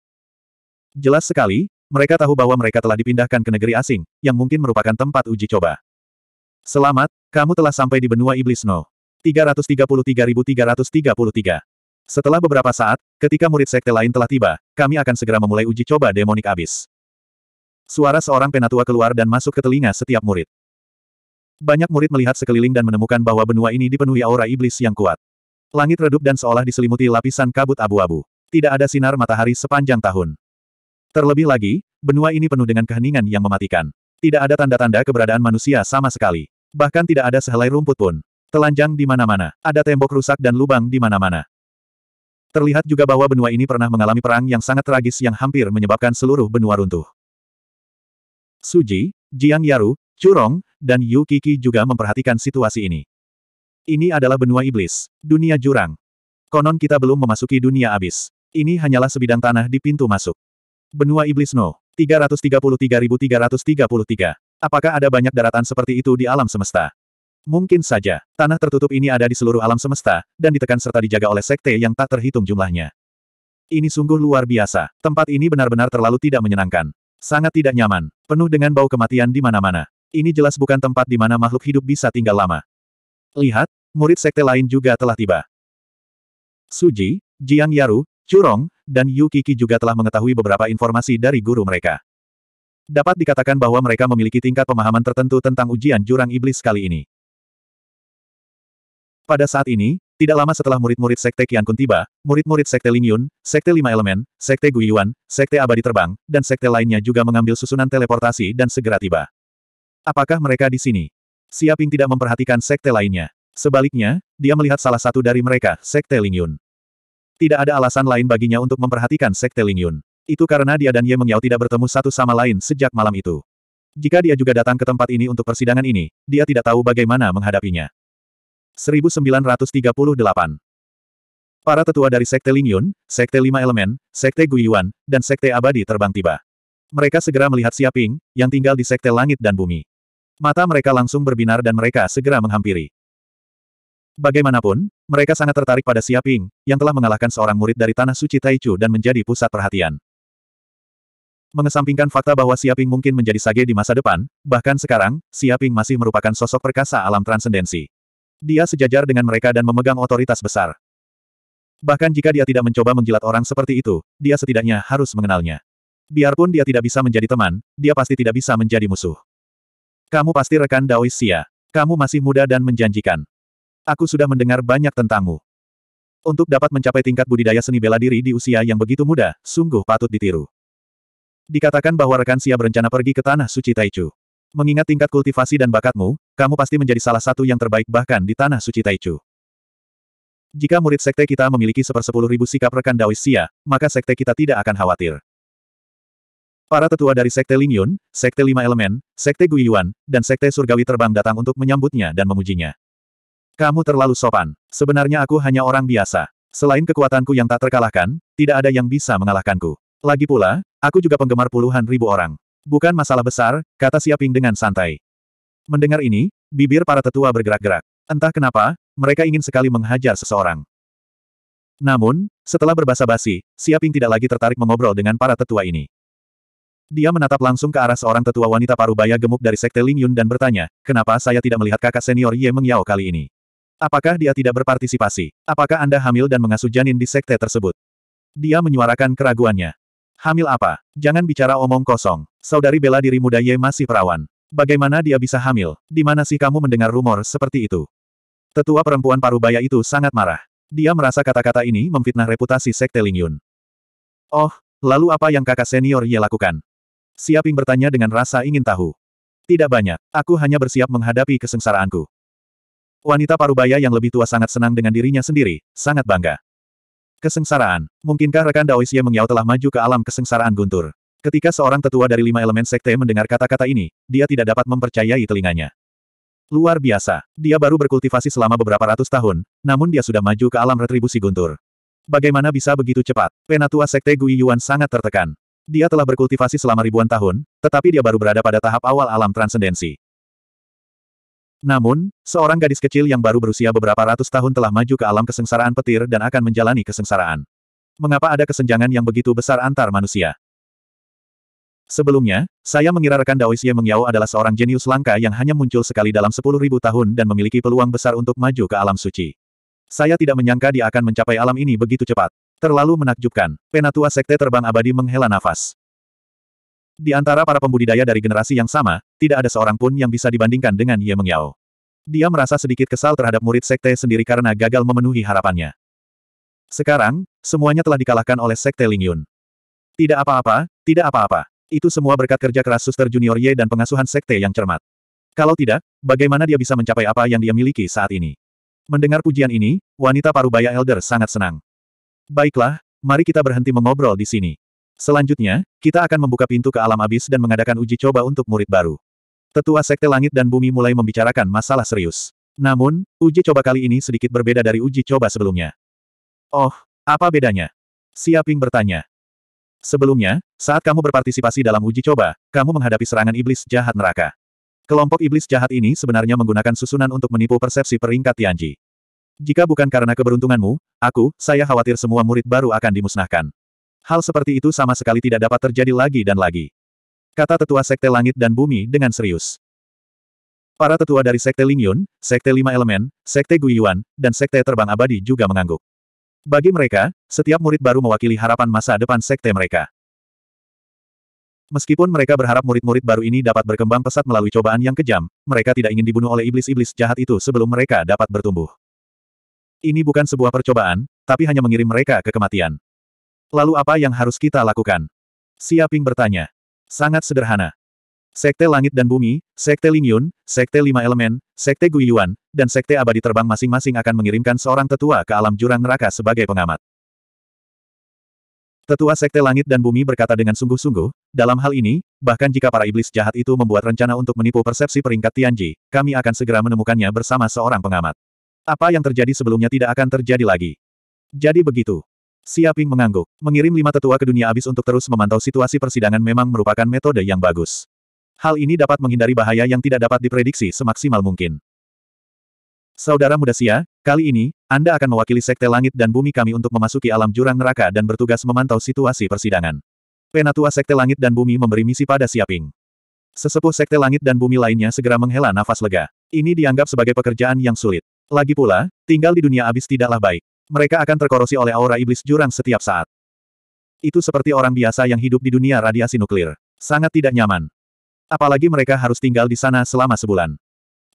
Jelas sekali, mereka tahu bahwa mereka telah dipindahkan ke negeri asing, yang mungkin merupakan tempat uji coba. Selamat, kamu telah sampai di benua iblis No. 333.333. Setelah beberapa saat, ketika murid sekte lain telah tiba, kami akan segera memulai uji coba demonik abis. Suara seorang penatua keluar dan masuk ke telinga setiap murid. Banyak murid melihat sekeliling dan menemukan bahwa benua ini dipenuhi aura iblis yang kuat. Langit redup dan seolah diselimuti lapisan kabut abu-abu. Tidak ada sinar matahari sepanjang tahun. Terlebih lagi, benua ini penuh dengan keheningan yang mematikan. Tidak ada tanda-tanda keberadaan manusia sama sekali. Bahkan tidak ada sehelai rumput pun. Telanjang di mana-mana, ada tembok rusak dan lubang di mana-mana. Terlihat juga bahwa benua ini pernah mengalami perang yang sangat tragis yang hampir menyebabkan seluruh benua runtuh. Suji, Jiang Yaru, Curong, dan Yu Kiki juga memperhatikan situasi ini. Ini adalah benua iblis. Dunia jurang. Konon kita belum memasuki dunia abis. Ini hanyalah sebidang tanah di pintu masuk. Benua iblis no. 333333. Apakah ada banyak daratan seperti itu di alam semesta? Mungkin saja, tanah tertutup ini ada di seluruh alam semesta, dan ditekan serta dijaga oleh sekte yang tak terhitung jumlahnya. Ini sungguh luar biasa. Tempat ini benar-benar terlalu tidak menyenangkan. Sangat tidak nyaman, penuh dengan bau kematian di mana-mana. Ini jelas bukan tempat di mana makhluk hidup bisa tinggal lama. Lihat, murid sekte lain juga telah tiba. Suji, Jiang Yaru, Curong, dan Yu Kiki juga telah mengetahui beberapa informasi dari guru mereka. Dapat dikatakan bahwa mereka memiliki tingkat pemahaman tertentu tentang ujian jurang iblis kali ini. Pada saat ini, tidak lama setelah murid-murid Sekte Qiankun tiba, murid-murid Sekte Lingyun, Sekte Lima Elemen, Sekte Guiyuan, Sekte Abadi Terbang, dan Sekte lainnya juga mengambil susunan teleportasi dan segera tiba. Apakah mereka di sini? Siaping tidak memperhatikan Sekte lainnya. Sebaliknya, dia melihat salah satu dari mereka, Sekte Lingyun. Tidak ada alasan lain baginya untuk memperhatikan Sekte Lingyun. Itu karena dia dan Ye Mengyao tidak bertemu satu sama lain sejak malam itu. Jika dia juga datang ke tempat ini untuk persidangan ini, dia tidak tahu bagaimana menghadapinya. 1938 Para tetua dari Sekte Lingyun, Sekte Lima Elemen, Sekte Guiyuan, dan Sekte Abadi terbang tiba. Mereka segera melihat Siaping, yang tinggal di Sekte Langit dan Bumi. Mata mereka langsung berbinar dan mereka segera menghampiri. Bagaimanapun, mereka sangat tertarik pada Siaping, yang telah mengalahkan seorang murid dari Tanah Suci Taichu dan menjadi pusat perhatian. Mengesampingkan fakta bahwa Siaping mungkin menjadi sage di masa depan, bahkan sekarang, Siaping masih merupakan sosok perkasa alam transendensi. Dia sejajar dengan mereka dan memegang otoritas besar. Bahkan jika dia tidak mencoba menjilat orang seperti itu, dia setidaknya harus mengenalnya. Biarpun dia tidak bisa menjadi teman, dia pasti tidak bisa menjadi musuh. Kamu pasti rekan Daois Sia. Kamu masih muda dan menjanjikan. Aku sudah mendengar banyak tentangmu. Untuk dapat mencapai tingkat budidaya seni bela diri di usia yang begitu muda, sungguh patut ditiru. Dikatakan bahwa rekan Sia berencana pergi ke tanah suci Taichu. Mengingat tingkat kultivasi dan bakatmu, kamu pasti menjadi salah satu yang terbaik bahkan di tanah suci Taichu. Jika murid sekte kita memiliki sepersepuluh ribu sikap rekan Daois Sia, maka sekte kita tidak akan khawatir. Para tetua dari Sekte Ling Yun, Sekte Lima Elemen, Sekte Guiyuan, dan Sekte Surgawi terbang datang untuk menyambutnya dan memujinya. Kamu terlalu sopan. Sebenarnya aku hanya orang biasa. Selain kekuatanku yang tak terkalahkan, tidak ada yang bisa mengalahkanku. Lagi pula, aku juga penggemar puluhan ribu orang. Bukan masalah besar, kata Siaping dengan santai. Mendengar ini, bibir para tetua bergerak-gerak. Entah kenapa, mereka ingin sekali menghajar seseorang. Namun, setelah berbahasa basi Siaping tidak lagi tertarik mengobrol dengan para tetua ini. Dia menatap langsung ke arah seorang tetua wanita parubaya gemuk dari Sekte Lingyun dan bertanya, kenapa saya tidak melihat kakak senior Ye Mengyao kali ini? Apakah dia tidak berpartisipasi? Apakah Anda hamil dan mengasuh janin di sekte tersebut? Dia menyuarakan keraguannya. Hamil apa? Jangan bicara omong kosong. Saudari bela diri muda Ye masih perawan. Bagaimana dia bisa hamil? Di mana sih kamu mendengar rumor seperti itu? Tetua perempuan parubaya itu sangat marah. Dia merasa kata-kata ini memfitnah reputasi sekte Lingyun. Oh, lalu apa yang kakak senior Ye lakukan? Siaping bertanya dengan rasa ingin tahu. Tidak banyak, aku hanya bersiap menghadapi kesengsaraanku. Wanita parubaya yang lebih tua sangat senang dengan dirinya sendiri, sangat bangga. Kesengsaraan. Mungkinkah rekan Daoisye Mengyao telah maju ke alam kesengsaraan guntur? Ketika seorang tetua dari lima elemen sekte mendengar kata-kata ini, dia tidak dapat mempercayai telinganya. Luar biasa. Dia baru berkultivasi selama beberapa ratus tahun, namun dia sudah maju ke alam retribusi guntur. Bagaimana bisa begitu cepat? Penatua Sekte Gui Yuan sangat tertekan. Dia telah berkultivasi selama ribuan tahun, tetapi dia baru berada pada tahap awal alam transendensi. Namun, seorang gadis kecil yang baru berusia beberapa ratus tahun telah maju ke alam kesengsaraan petir dan akan menjalani kesengsaraan. Mengapa ada kesenjangan yang begitu besar antar manusia? Sebelumnya, saya mengira rekan Daois Ye Mengyao adalah seorang jenius langka yang hanya muncul sekali dalam sepuluh ribu tahun dan memiliki peluang besar untuk maju ke alam suci. Saya tidak menyangka dia akan mencapai alam ini begitu cepat. Terlalu menakjubkan. Penatua Sekte Terbang Abadi menghela nafas. Di antara para pembudidaya dari generasi yang sama, tidak ada seorang pun yang bisa dibandingkan dengan Ye Mengyao. Dia merasa sedikit kesal terhadap murid sekte sendiri karena gagal memenuhi harapannya. Sekarang, semuanya telah dikalahkan oleh sekte Ling Yun. Tidak apa-apa, tidak apa-apa. Itu semua berkat kerja keras suster junior Ye dan pengasuhan sekte yang cermat. Kalau tidak, bagaimana dia bisa mencapai apa yang dia miliki saat ini? Mendengar pujian ini, wanita parubaya elder sangat senang. Baiklah, mari kita berhenti mengobrol di sini. Selanjutnya, kita akan membuka pintu ke alam abis dan mengadakan uji coba untuk murid baru. Tetua Sekte Langit dan Bumi mulai membicarakan masalah serius. Namun, uji coba kali ini sedikit berbeda dari uji coba sebelumnya. Oh, apa bedanya? Siaping bertanya. Sebelumnya, saat kamu berpartisipasi dalam uji coba, kamu menghadapi serangan iblis jahat neraka. Kelompok iblis jahat ini sebenarnya menggunakan susunan untuk menipu persepsi peringkat Tianji. Jika bukan karena keberuntunganmu, aku, saya khawatir semua murid baru akan dimusnahkan. Hal seperti itu sama sekali tidak dapat terjadi lagi dan lagi. Kata tetua Sekte Langit dan Bumi dengan serius. Para tetua dari Sekte Lingyun, Sekte Lima Elemen, Sekte Guiyuan, dan Sekte Terbang Abadi juga mengangguk. Bagi mereka, setiap murid baru mewakili harapan masa depan Sekte mereka. Meskipun mereka berharap murid-murid baru ini dapat berkembang pesat melalui cobaan yang kejam, mereka tidak ingin dibunuh oleh iblis-iblis jahat itu sebelum mereka dapat bertumbuh. Ini bukan sebuah percobaan, tapi hanya mengirim mereka ke kematian. Lalu apa yang harus kita lakukan? Siaping bertanya. Sangat sederhana. Sekte Langit dan Bumi, Sekte Lingyun, Sekte Lima Elemen, Sekte Guiyuan, dan Sekte Abadi Terbang masing-masing akan mengirimkan seorang tetua ke alam jurang neraka sebagai pengamat. Tetua Sekte Langit dan Bumi berkata dengan sungguh-sungguh, dalam hal ini, bahkan jika para iblis jahat itu membuat rencana untuk menipu persepsi peringkat Tianji, kami akan segera menemukannya bersama seorang pengamat. Apa yang terjadi sebelumnya tidak akan terjadi lagi. Jadi begitu. Siaping mengangguk. Mengirim lima tetua ke dunia abis untuk terus memantau situasi persidangan memang merupakan metode yang bagus. Hal ini dapat menghindari bahaya yang tidak dapat diprediksi semaksimal mungkin. Saudara muda Sia, kali ini, Anda akan mewakili Sekte Langit dan Bumi kami untuk memasuki alam jurang neraka dan bertugas memantau situasi persidangan. Penatua Sekte Langit dan Bumi memberi misi pada Siaping. Sesepuh Sekte Langit dan Bumi lainnya segera menghela nafas lega. Ini dianggap sebagai pekerjaan yang sulit. Lagi pula, tinggal di dunia abis tidaklah baik. Mereka akan terkorosi oleh aura iblis jurang setiap saat. Itu seperti orang biasa yang hidup di dunia radiasi nuklir. Sangat tidak nyaman. Apalagi mereka harus tinggal di sana selama sebulan.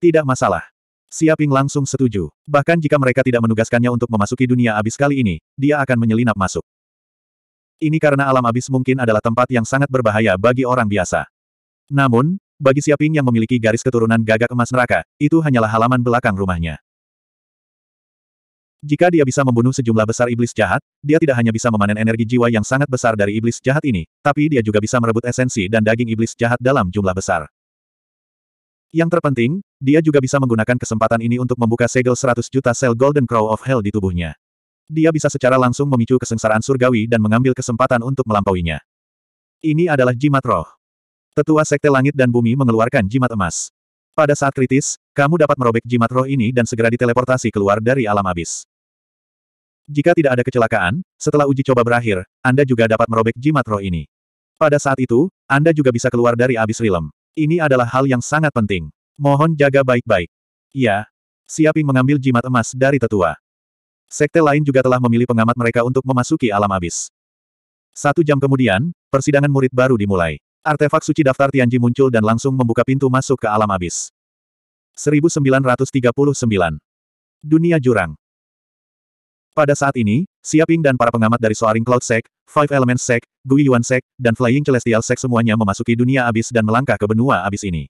Tidak masalah. Siaping langsung setuju. Bahkan jika mereka tidak menugaskannya untuk memasuki dunia abis kali ini, dia akan menyelinap masuk. Ini karena alam abis mungkin adalah tempat yang sangat berbahaya bagi orang biasa. Namun, bagi Siaping yang memiliki garis keturunan gagak emas neraka, itu hanyalah halaman belakang rumahnya. Jika dia bisa membunuh sejumlah besar iblis jahat, dia tidak hanya bisa memanen energi jiwa yang sangat besar dari iblis jahat ini, tapi dia juga bisa merebut esensi dan daging iblis jahat dalam jumlah besar. Yang terpenting, dia juga bisa menggunakan kesempatan ini untuk membuka segel 100 juta sel Golden Crow of Hell di tubuhnya. Dia bisa secara langsung memicu kesengsaraan surgawi dan mengambil kesempatan untuk melampauinya. Ini adalah jimat roh. Tetua Sekte Langit dan Bumi mengeluarkan jimat emas. Pada saat kritis, kamu dapat merobek jimat roh ini dan segera diteleportasi keluar dari alam abis. Jika tidak ada kecelakaan, setelah uji coba berakhir, Anda juga dapat merobek jimat roh ini. Pada saat itu, Anda juga bisa keluar dari abis rilem. Ini adalah hal yang sangat penting. Mohon jaga baik-baik. Ya. Siaping mengambil jimat emas dari tetua. Sekte lain juga telah memilih pengamat mereka untuk memasuki alam abis. Satu jam kemudian, persidangan murid baru dimulai. Artefak suci daftar Tianji muncul dan langsung membuka pintu masuk ke alam abis. 1939. Dunia jurang. Pada saat ini, Siaping dan para pengamat dari Soaring Cloud Sect, Five Elements Sect, Gui Yuan Sect, dan Flying Celestial Sect semuanya memasuki dunia abis dan melangkah ke benua abis ini.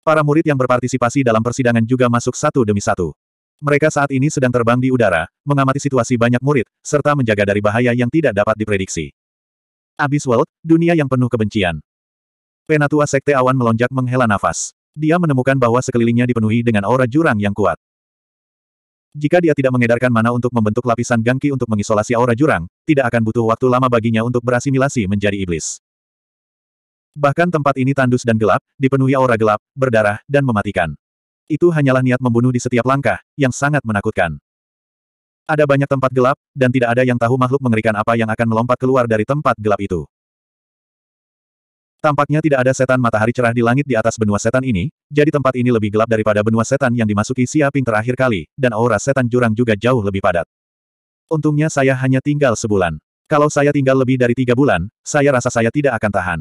Para murid yang berpartisipasi dalam persidangan juga masuk satu demi satu. Mereka saat ini sedang terbang di udara, mengamati situasi banyak murid, serta menjaga dari bahaya yang tidak dapat diprediksi. Abis World, dunia yang penuh kebencian. Penatua Sekte Awan melonjak menghela nafas. Dia menemukan bahwa sekelilingnya dipenuhi dengan aura jurang yang kuat. Jika dia tidak mengedarkan mana untuk membentuk lapisan gangki untuk mengisolasi aura jurang, tidak akan butuh waktu lama baginya untuk berasimilasi menjadi iblis. Bahkan tempat ini tandus dan gelap, dipenuhi aura gelap, berdarah, dan mematikan. Itu hanyalah niat membunuh di setiap langkah, yang sangat menakutkan. Ada banyak tempat gelap, dan tidak ada yang tahu makhluk mengerikan apa yang akan melompat keluar dari tempat gelap itu. Tampaknya tidak ada setan matahari cerah di langit di atas benua setan ini, jadi tempat ini lebih gelap daripada benua setan yang dimasuki Siaping terakhir kali, dan aura setan jurang juga jauh lebih padat. Untungnya saya hanya tinggal sebulan. Kalau saya tinggal lebih dari tiga bulan, saya rasa saya tidak akan tahan.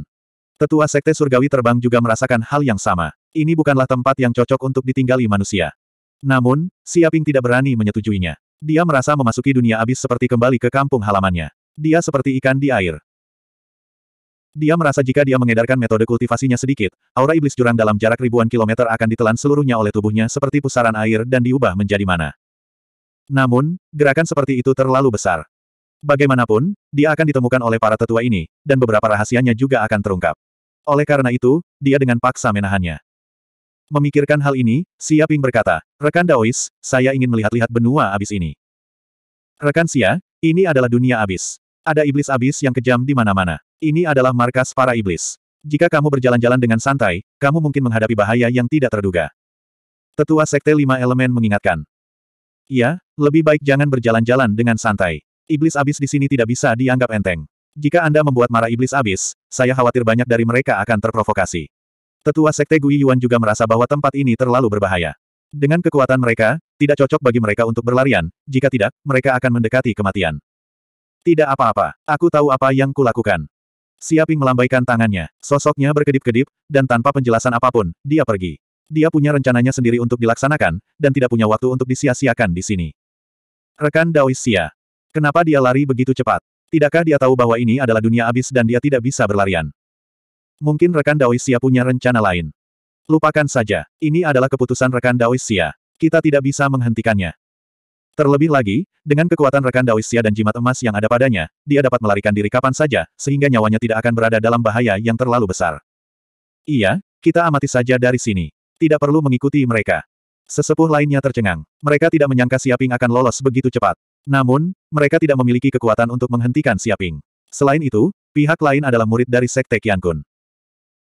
Tetua Sekte Surgawi Terbang juga merasakan hal yang sama. Ini bukanlah tempat yang cocok untuk ditinggali manusia. Namun, Siaping tidak berani menyetujuinya. Dia merasa memasuki dunia abis seperti kembali ke kampung halamannya. Dia seperti ikan di air. Dia merasa jika dia mengedarkan metode kultivasinya sedikit, aura iblis jurang dalam jarak ribuan kilometer akan ditelan seluruhnya oleh tubuhnya seperti pusaran air dan diubah menjadi mana. Namun, gerakan seperti itu terlalu besar. Bagaimanapun, dia akan ditemukan oleh para tetua ini, dan beberapa rahasianya juga akan terungkap. Oleh karena itu, dia dengan paksa menahannya. Memikirkan hal ini, Xia Ping berkata, Rekan Daois, saya ingin melihat-lihat benua abis ini. Rekan Xia, ini adalah dunia abis. Ada iblis abis yang kejam di mana-mana. Ini adalah markas para iblis. Jika kamu berjalan-jalan dengan santai, kamu mungkin menghadapi bahaya yang tidak terduga. Tetua Sekte Lima Elemen mengingatkan. Ya, lebih baik jangan berjalan-jalan dengan santai. Iblis abis di sini tidak bisa dianggap enteng. Jika Anda membuat marah iblis abis, saya khawatir banyak dari mereka akan terprovokasi. Tetua Sekte Gui Yuan juga merasa bahwa tempat ini terlalu berbahaya. Dengan kekuatan mereka, tidak cocok bagi mereka untuk berlarian, jika tidak, mereka akan mendekati kematian. Tidak apa-apa, aku tahu apa yang kulakukan. Siaping melambaikan tangannya, sosoknya berkedip-kedip, dan tanpa penjelasan apapun, dia pergi. Dia punya rencananya sendiri untuk dilaksanakan, dan tidak punya waktu untuk disia-siakan di sini. Rekan Daois Kenapa dia lari begitu cepat? Tidakkah dia tahu bahwa ini adalah dunia abis dan dia tidak bisa berlarian? Mungkin rekan Daois punya rencana lain. Lupakan saja, ini adalah keputusan rekan Daois Kita tidak bisa menghentikannya. Terlebih lagi, dengan kekuatan rekan Daoisya dan jimat emas yang ada padanya, dia dapat melarikan diri kapan saja, sehingga nyawanya tidak akan berada dalam bahaya yang terlalu besar. Iya, kita amati saja dari sini. Tidak perlu mengikuti mereka. Sesepuh lainnya tercengang. Mereka tidak menyangka Siaping akan lolos begitu cepat. Namun, mereka tidak memiliki kekuatan untuk menghentikan Siaping. Selain itu, pihak lain adalah murid dari Sekte Qiankun.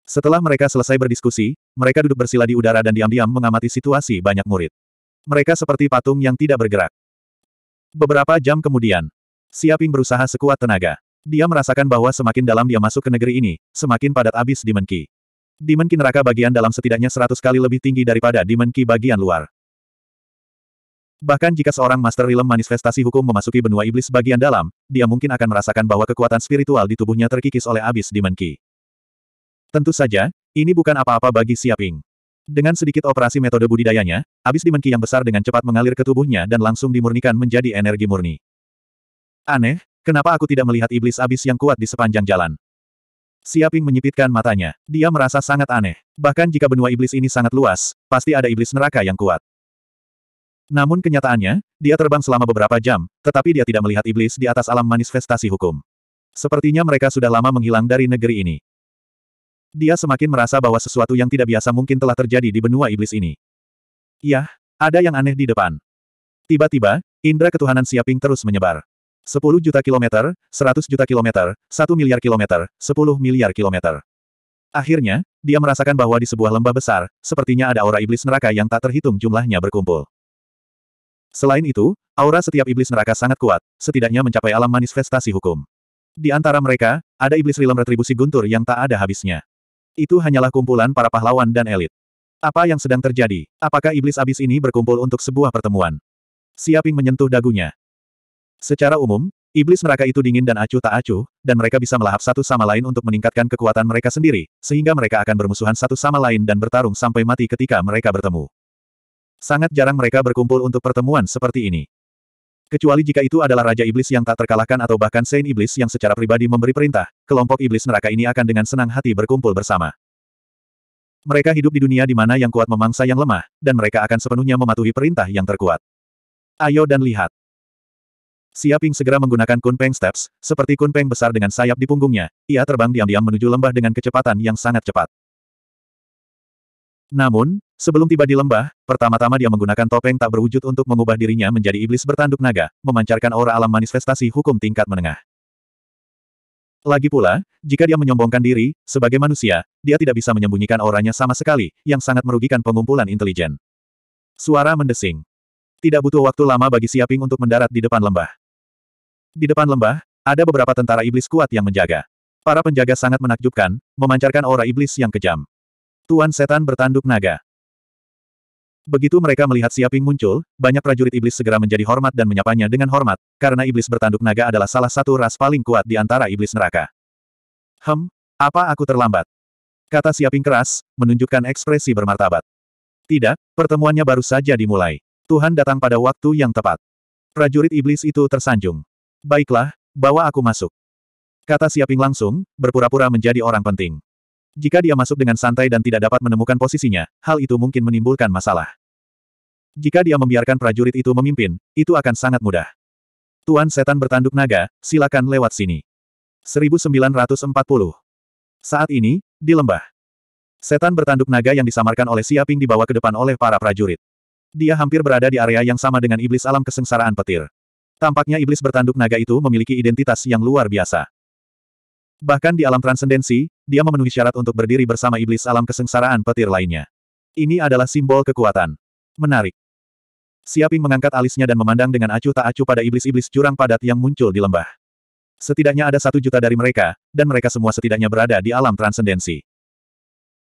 Setelah mereka selesai berdiskusi, mereka duduk bersila di udara dan diam-diam mengamati situasi banyak murid. Mereka seperti patung yang tidak bergerak. Beberapa jam kemudian, Siaping berusaha sekuat tenaga. Dia merasakan bahwa semakin dalam dia masuk ke negeri ini, semakin padat abis Demon Key. Demon neraka bagian dalam setidaknya seratus kali lebih tinggi daripada Demon bagian luar. Bahkan jika seorang Master Realm manifestasi hukum memasuki benua iblis bagian dalam, dia mungkin akan merasakan bahwa kekuatan spiritual di tubuhnya terkikis oleh abis Demon Tentu saja, ini bukan apa-apa bagi Siaping. Dengan sedikit operasi metode budidayanya, abis dimenki yang besar dengan cepat mengalir ke tubuhnya dan langsung dimurnikan menjadi energi murni. Aneh, kenapa aku tidak melihat iblis abis yang kuat di sepanjang jalan? Siaping menyipitkan matanya. Dia merasa sangat aneh. Bahkan jika benua iblis ini sangat luas, pasti ada iblis neraka yang kuat. Namun kenyataannya, dia terbang selama beberapa jam, tetapi dia tidak melihat iblis di atas alam manifestasi hukum. Sepertinya mereka sudah lama menghilang dari negeri ini. Dia semakin merasa bahwa sesuatu yang tidak biasa mungkin telah terjadi di benua iblis ini. Yah, ada yang aneh di depan. Tiba-tiba, indera ketuhanan Siaping terus menyebar. 10 juta kilometer, 100 juta kilometer, 1 miliar kilometer, 10 miliar kilometer. Akhirnya, dia merasakan bahwa di sebuah lembah besar, sepertinya ada aura iblis neraka yang tak terhitung jumlahnya berkumpul. Selain itu, aura setiap iblis neraka sangat kuat, setidaknya mencapai alam manifestasi hukum. Di antara mereka, ada iblis rilem retribusi guntur yang tak ada habisnya. Itu hanyalah kumpulan para pahlawan dan elit. Apa yang sedang terjadi? Apakah iblis abis ini berkumpul untuk sebuah pertemuan? Siaping menyentuh dagunya. Secara umum, iblis neraka itu dingin dan acuh tak acuh, dan mereka bisa melahap satu sama lain untuk meningkatkan kekuatan mereka sendiri, sehingga mereka akan bermusuhan satu sama lain dan bertarung sampai mati ketika mereka bertemu. Sangat jarang mereka berkumpul untuk pertemuan seperti ini. Kecuali jika itu adalah Raja Iblis yang tak terkalahkan atau bahkan Saint Iblis yang secara pribadi memberi perintah, kelompok Iblis neraka ini akan dengan senang hati berkumpul bersama. Mereka hidup di dunia di mana yang kuat memangsa yang lemah, dan mereka akan sepenuhnya mematuhi perintah yang terkuat. Ayo dan lihat. Siaping segera menggunakan kunpeng steps, seperti kunpeng besar dengan sayap di punggungnya, ia terbang diam-diam menuju lembah dengan kecepatan yang sangat cepat. Namun, sebelum tiba di lembah, pertama-tama dia menggunakan topeng tak berwujud untuk mengubah dirinya menjadi iblis bertanduk naga, memancarkan aura alam manifestasi hukum tingkat menengah. Lagi pula, jika dia menyombongkan diri, sebagai manusia, dia tidak bisa menyembunyikan auranya sama sekali, yang sangat merugikan pengumpulan intelijen. Suara mendesing. Tidak butuh waktu lama bagi Siaping untuk mendarat di depan lembah. Di depan lembah, ada beberapa tentara iblis kuat yang menjaga. Para penjaga sangat menakjubkan, memancarkan aura iblis yang kejam. Tuan Setan bertanduk naga. Begitu mereka melihat Siaping muncul, banyak prajurit iblis segera menjadi hormat dan menyapanya dengan hormat, karena iblis bertanduk naga adalah salah satu ras paling kuat di antara iblis neraka. Hem, apa aku terlambat? Kata Siaping keras, menunjukkan ekspresi bermartabat. Tidak, pertemuannya baru saja dimulai. Tuhan datang pada waktu yang tepat. Prajurit iblis itu tersanjung. Baiklah, bawa aku masuk. Kata Siaping langsung, berpura-pura menjadi orang penting. Jika dia masuk dengan santai dan tidak dapat menemukan posisinya, hal itu mungkin menimbulkan masalah. Jika dia membiarkan prajurit itu memimpin, itu akan sangat mudah. Tuan setan bertanduk naga, silakan lewat sini. 1940. Saat ini, di lembah. Setan bertanduk naga yang disamarkan oleh Siaping dibawa ke depan oleh para prajurit. Dia hampir berada di area yang sama dengan iblis alam kesengsaraan petir. Tampaknya iblis bertanduk naga itu memiliki identitas yang luar biasa. Bahkan di alam transendensi, dia memenuhi syarat untuk berdiri bersama iblis alam kesengsaraan petir lainnya. Ini adalah simbol kekuatan. Menarik. Siaping mengangkat alisnya dan memandang dengan acuh tak acuh pada iblis-iblis jurang padat yang muncul di lembah. Setidaknya ada satu juta dari mereka, dan mereka semua setidaknya berada di alam transendensi.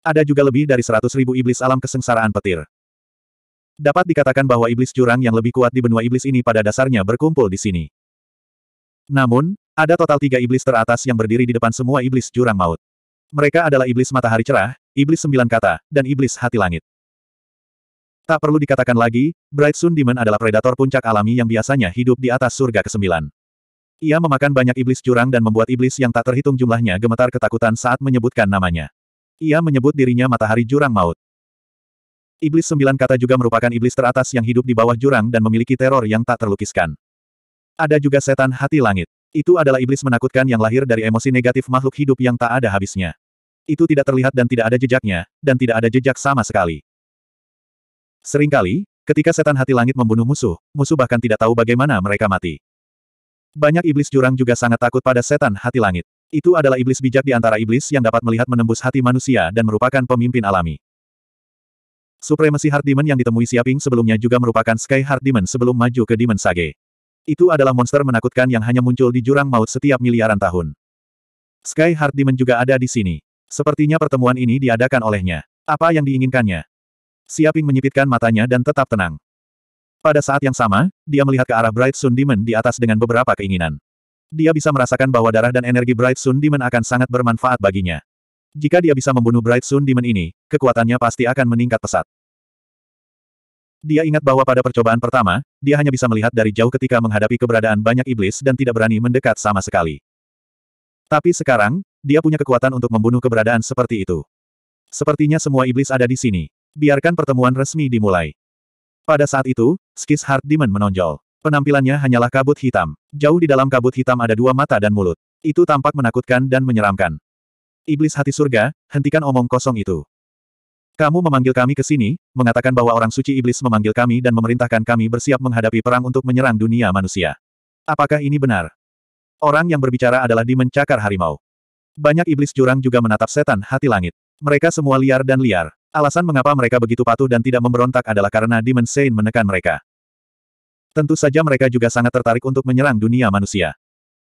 Ada juga lebih dari seratus ribu iblis alam kesengsaraan petir. Dapat dikatakan bahwa iblis curang yang lebih kuat di benua iblis ini pada dasarnya berkumpul di sini. Namun, ada total tiga iblis teratas yang berdiri di depan semua iblis jurang maut. Mereka adalah iblis matahari cerah, iblis sembilan kata, dan iblis hati langit. Tak perlu dikatakan lagi, Bright Sun Demon adalah predator puncak alami yang biasanya hidup di atas surga ke-9. Ia memakan banyak iblis jurang dan membuat iblis yang tak terhitung jumlahnya gemetar ketakutan saat menyebutkan namanya. Ia menyebut dirinya matahari jurang maut. Iblis sembilan kata juga merupakan iblis teratas yang hidup di bawah jurang dan memiliki teror yang tak terlukiskan. Ada juga setan hati langit. Itu adalah iblis menakutkan yang lahir dari emosi negatif makhluk hidup yang tak ada habisnya. Itu tidak terlihat dan tidak ada jejaknya, dan tidak ada jejak sama sekali. Seringkali, ketika setan hati langit membunuh musuh, musuh bahkan tidak tahu bagaimana mereka mati. Banyak iblis jurang juga sangat takut pada setan hati langit. Itu adalah iblis bijak di antara iblis yang dapat melihat menembus hati manusia dan merupakan pemimpin alami. Supremasi Heart yang ditemui Siaping sebelumnya juga merupakan Sky Heart sebelum maju ke Demon Sage. Itu adalah monster menakutkan yang hanya muncul di jurang maut setiap miliaran tahun. Sky Heart Demon juga ada di sini. Sepertinya pertemuan ini diadakan olehnya. Apa yang diinginkannya? Siaping menyipitkan matanya dan tetap tenang. Pada saat yang sama, dia melihat ke arah Bright Sun Demon di atas dengan beberapa keinginan. Dia bisa merasakan bahwa darah dan energi Bright Sun Demon akan sangat bermanfaat baginya. Jika dia bisa membunuh Bright Sun Demon ini, kekuatannya pasti akan meningkat pesat. Dia ingat bahwa pada percobaan pertama, dia hanya bisa melihat dari jauh ketika menghadapi keberadaan banyak iblis dan tidak berani mendekat sama sekali. Tapi sekarang, dia punya kekuatan untuk membunuh keberadaan seperti itu. Sepertinya semua iblis ada di sini. Biarkan pertemuan resmi dimulai. Pada saat itu, skis Heart Demon menonjol. Penampilannya hanyalah kabut hitam. Jauh di dalam kabut hitam ada dua mata dan mulut. Itu tampak menakutkan dan menyeramkan. Iblis hati surga, hentikan omong kosong itu. Kamu memanggil kami ke sini, mengatakan bahwa orang suci iblis memanggil kami dan memerintahkan kami bersiap menghadapi perang untuk menyerang dunia manusia. Apakah ini benar? Orang yang berbicara adalah di mencakar harimau. Banyak iblis jurang juga menatap setan hati langit. Mereka semua liar dan liar. Alasan mengapa mereka begitu patuh dan tidak memberontak adalah karena Demon Saint menekan mereka. Tentu saja mereka juga sangat tertarik untuk menyerang dunia manusia.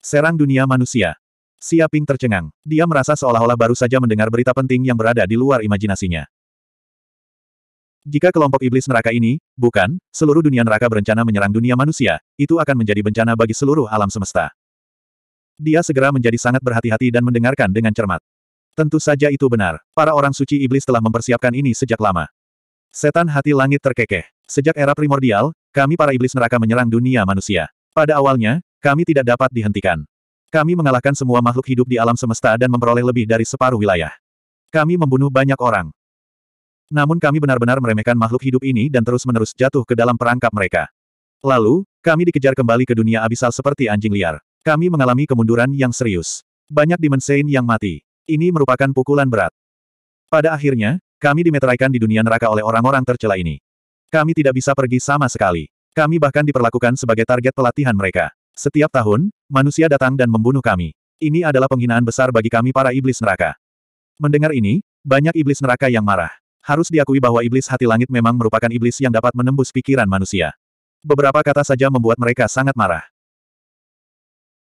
Serang dunia manusia. Siaping tercengang. Dia merasa seolah-olah baru saja mendengar berita penting yang berada di luar imajinasinya. Jika kelompok iblis neraka ini, bukan, seluruh dunia neraka berencana menyerang dunia manusia, itu akan menjadi bencana bagi seluruh alam semesta. Dia segera menjadi sangat berhati-hati dan mendengarkan dengan cermat. Tentu saja itu benar, para orang suci iblis telah mempersiapkan ini sejak lama. Setan hati langit terkekeh. Sejak era primordial, kami para iblis neraka menyerang dunia manusia. Pada awalnya, kami tidak dapat dihentikan. Kami mengalahkan semua makhluk hidup di alam semesta dan memperoleh lebih dari separuh wilayah. Kami membunuh banyak orang. Namun kami benar-benar meremehkan makhluk hidup ini dan terus-menerus jatuh ke dalam perangkap mereka. Lalu, kami dikejar kembali ke dunia abisal seperti anjing liar. Kami mengalami kemunduran yang serius. Banyak dimensain yang mati. Ini merupakan pukulan berat. Pada akhirnya, kami dimeteraikan di dunia neraka oleh orang-orang tercela ini. Kami tidak bisa pergi sama sekali. Kami bahkan diperlakukan sebagai target pelatihan mereka. Setiap tahun, manusia datang dan membunuh kami. Ini adalah penghinaan besar bagi kami para iblis neraka. Mendengar ini, banyak iblis neraka yang marah. Harus diakui bahwa iblis hati langit memang merupakan iblis yang dapat menembus pikiran manusia. Beberapa kata saja membuat mereka sangat marah.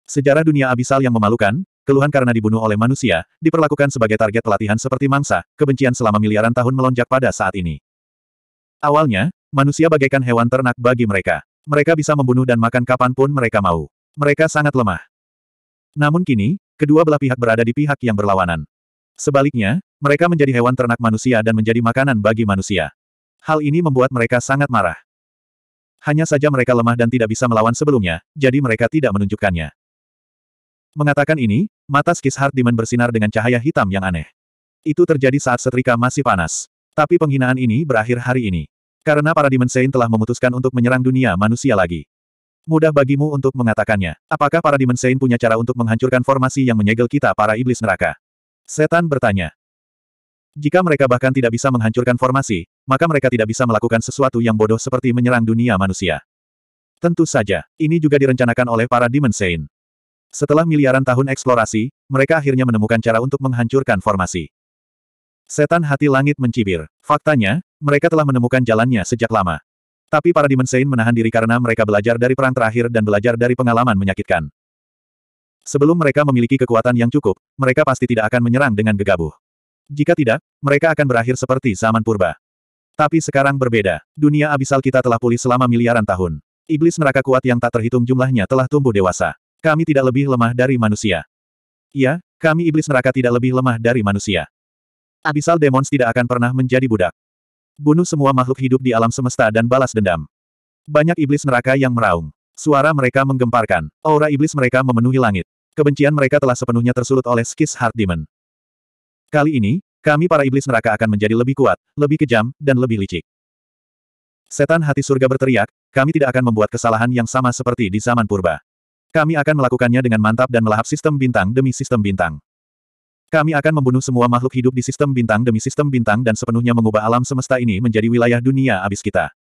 Sejarah dunia abisal yang memalukan, keluhan karena dibunuh oleh manusia, diperlakukan sebagai target pelatihan seperti mangsa, kebencian selama miliaran tahun melonjak pada saat ini. Awalnya, manusia bagaikan hewan ternak bagi mereka. Mereka bisa membunuh dan makan kapanpun mereka mau. Mereka sangat lemah. Namun kini, kedua belah pihak berada di pihak yang berlawanan. Sebaliknya, mereka menjadi hewan ternak manusia dan menjadi makanan bagi manusia. Hal ini membuat mereka sangat marah. Hanya saja mereka lemah dan tidak bisa melawan sebelumnya, jadi mereka tidak menunjukkannya. Mengatakan ini, mata Hard Demon bersinar dengan cahaya hitam yang aneh. Itu terjadi saat setrika masih panas. Tapi penghinaan ini berakhir hari ini. Karena para Demon Saint telah memutuskan untuk menyerang dunia manusia lagi. Mudah bagimu untuk mengatakannya. Apakah para Demon Saint punya cara untuk menghancurkan formasi yang menyegel kita para iblis neraka? Setan bertanya. Jika mereka bahkan tidak bisa menghancurkan formasi, maka mereka tidak bisa melakukan sesuatu yang bodoh seperti menyerang dunia manusia. Tentu saja, ini juga direncanakan oleh para Demon Saint. Setelah miliaran tahun eksplorasi, mereka akhirnya menemukan cara untuk menghancurkan formasi. Setan hati langit mencibir. Faktanya, mereka telah menemukan jalannya sejak lama. Tapi para Demon Saint menahan diri karena mereka belajar dari perang terakhir dan belajar dari pengalaman menyakitkan. Sebelum mereka memiliki kekuatan yang cukup, mereka pasti tidak akan menyerang dengan gegabah. Jika tidak, mereka akan berakhir seperti zaman purba. Tapi sekarang berbeda. Dunia abisal kita telah pulih selama miliaran tahun. Iblis neraka kuat yang tak terhitung jumlahnya telah tumbuh dewasa. Kami tidak lebih lemah dari manusia. Iya, kami iblis neraka tidak lebih lemah dari manusia. Abisal demons tidak akan pernah menjadi budak. Bunuh semua makhluk hidup di alam semesta dan balas dendam. Banyak iblis neraka yang meraung. Suara mereka menggemparkan. Aura iblis mereka memenuhi langit. Kebencian mereka telah sepenuhnya tersulut oleh skis Heart Demon. Kali ini, kami para iblis neraka akan menjadi lebih kuat, lebih kejam, dan lebih licik. Setan hati surga berteriak, kami tidak akan membuat kesalahan yang sama seperti di zaman purba. Kami akan melakukannya dengan mantap dan melahap sistem bintang demi sistem bintang. Kami akan membunuh semua makhluk hidup di sistem bintang demi sistem bintang dan sepenuhnya mengubah alam semesta ini menjadi wilayah dunia abis kita.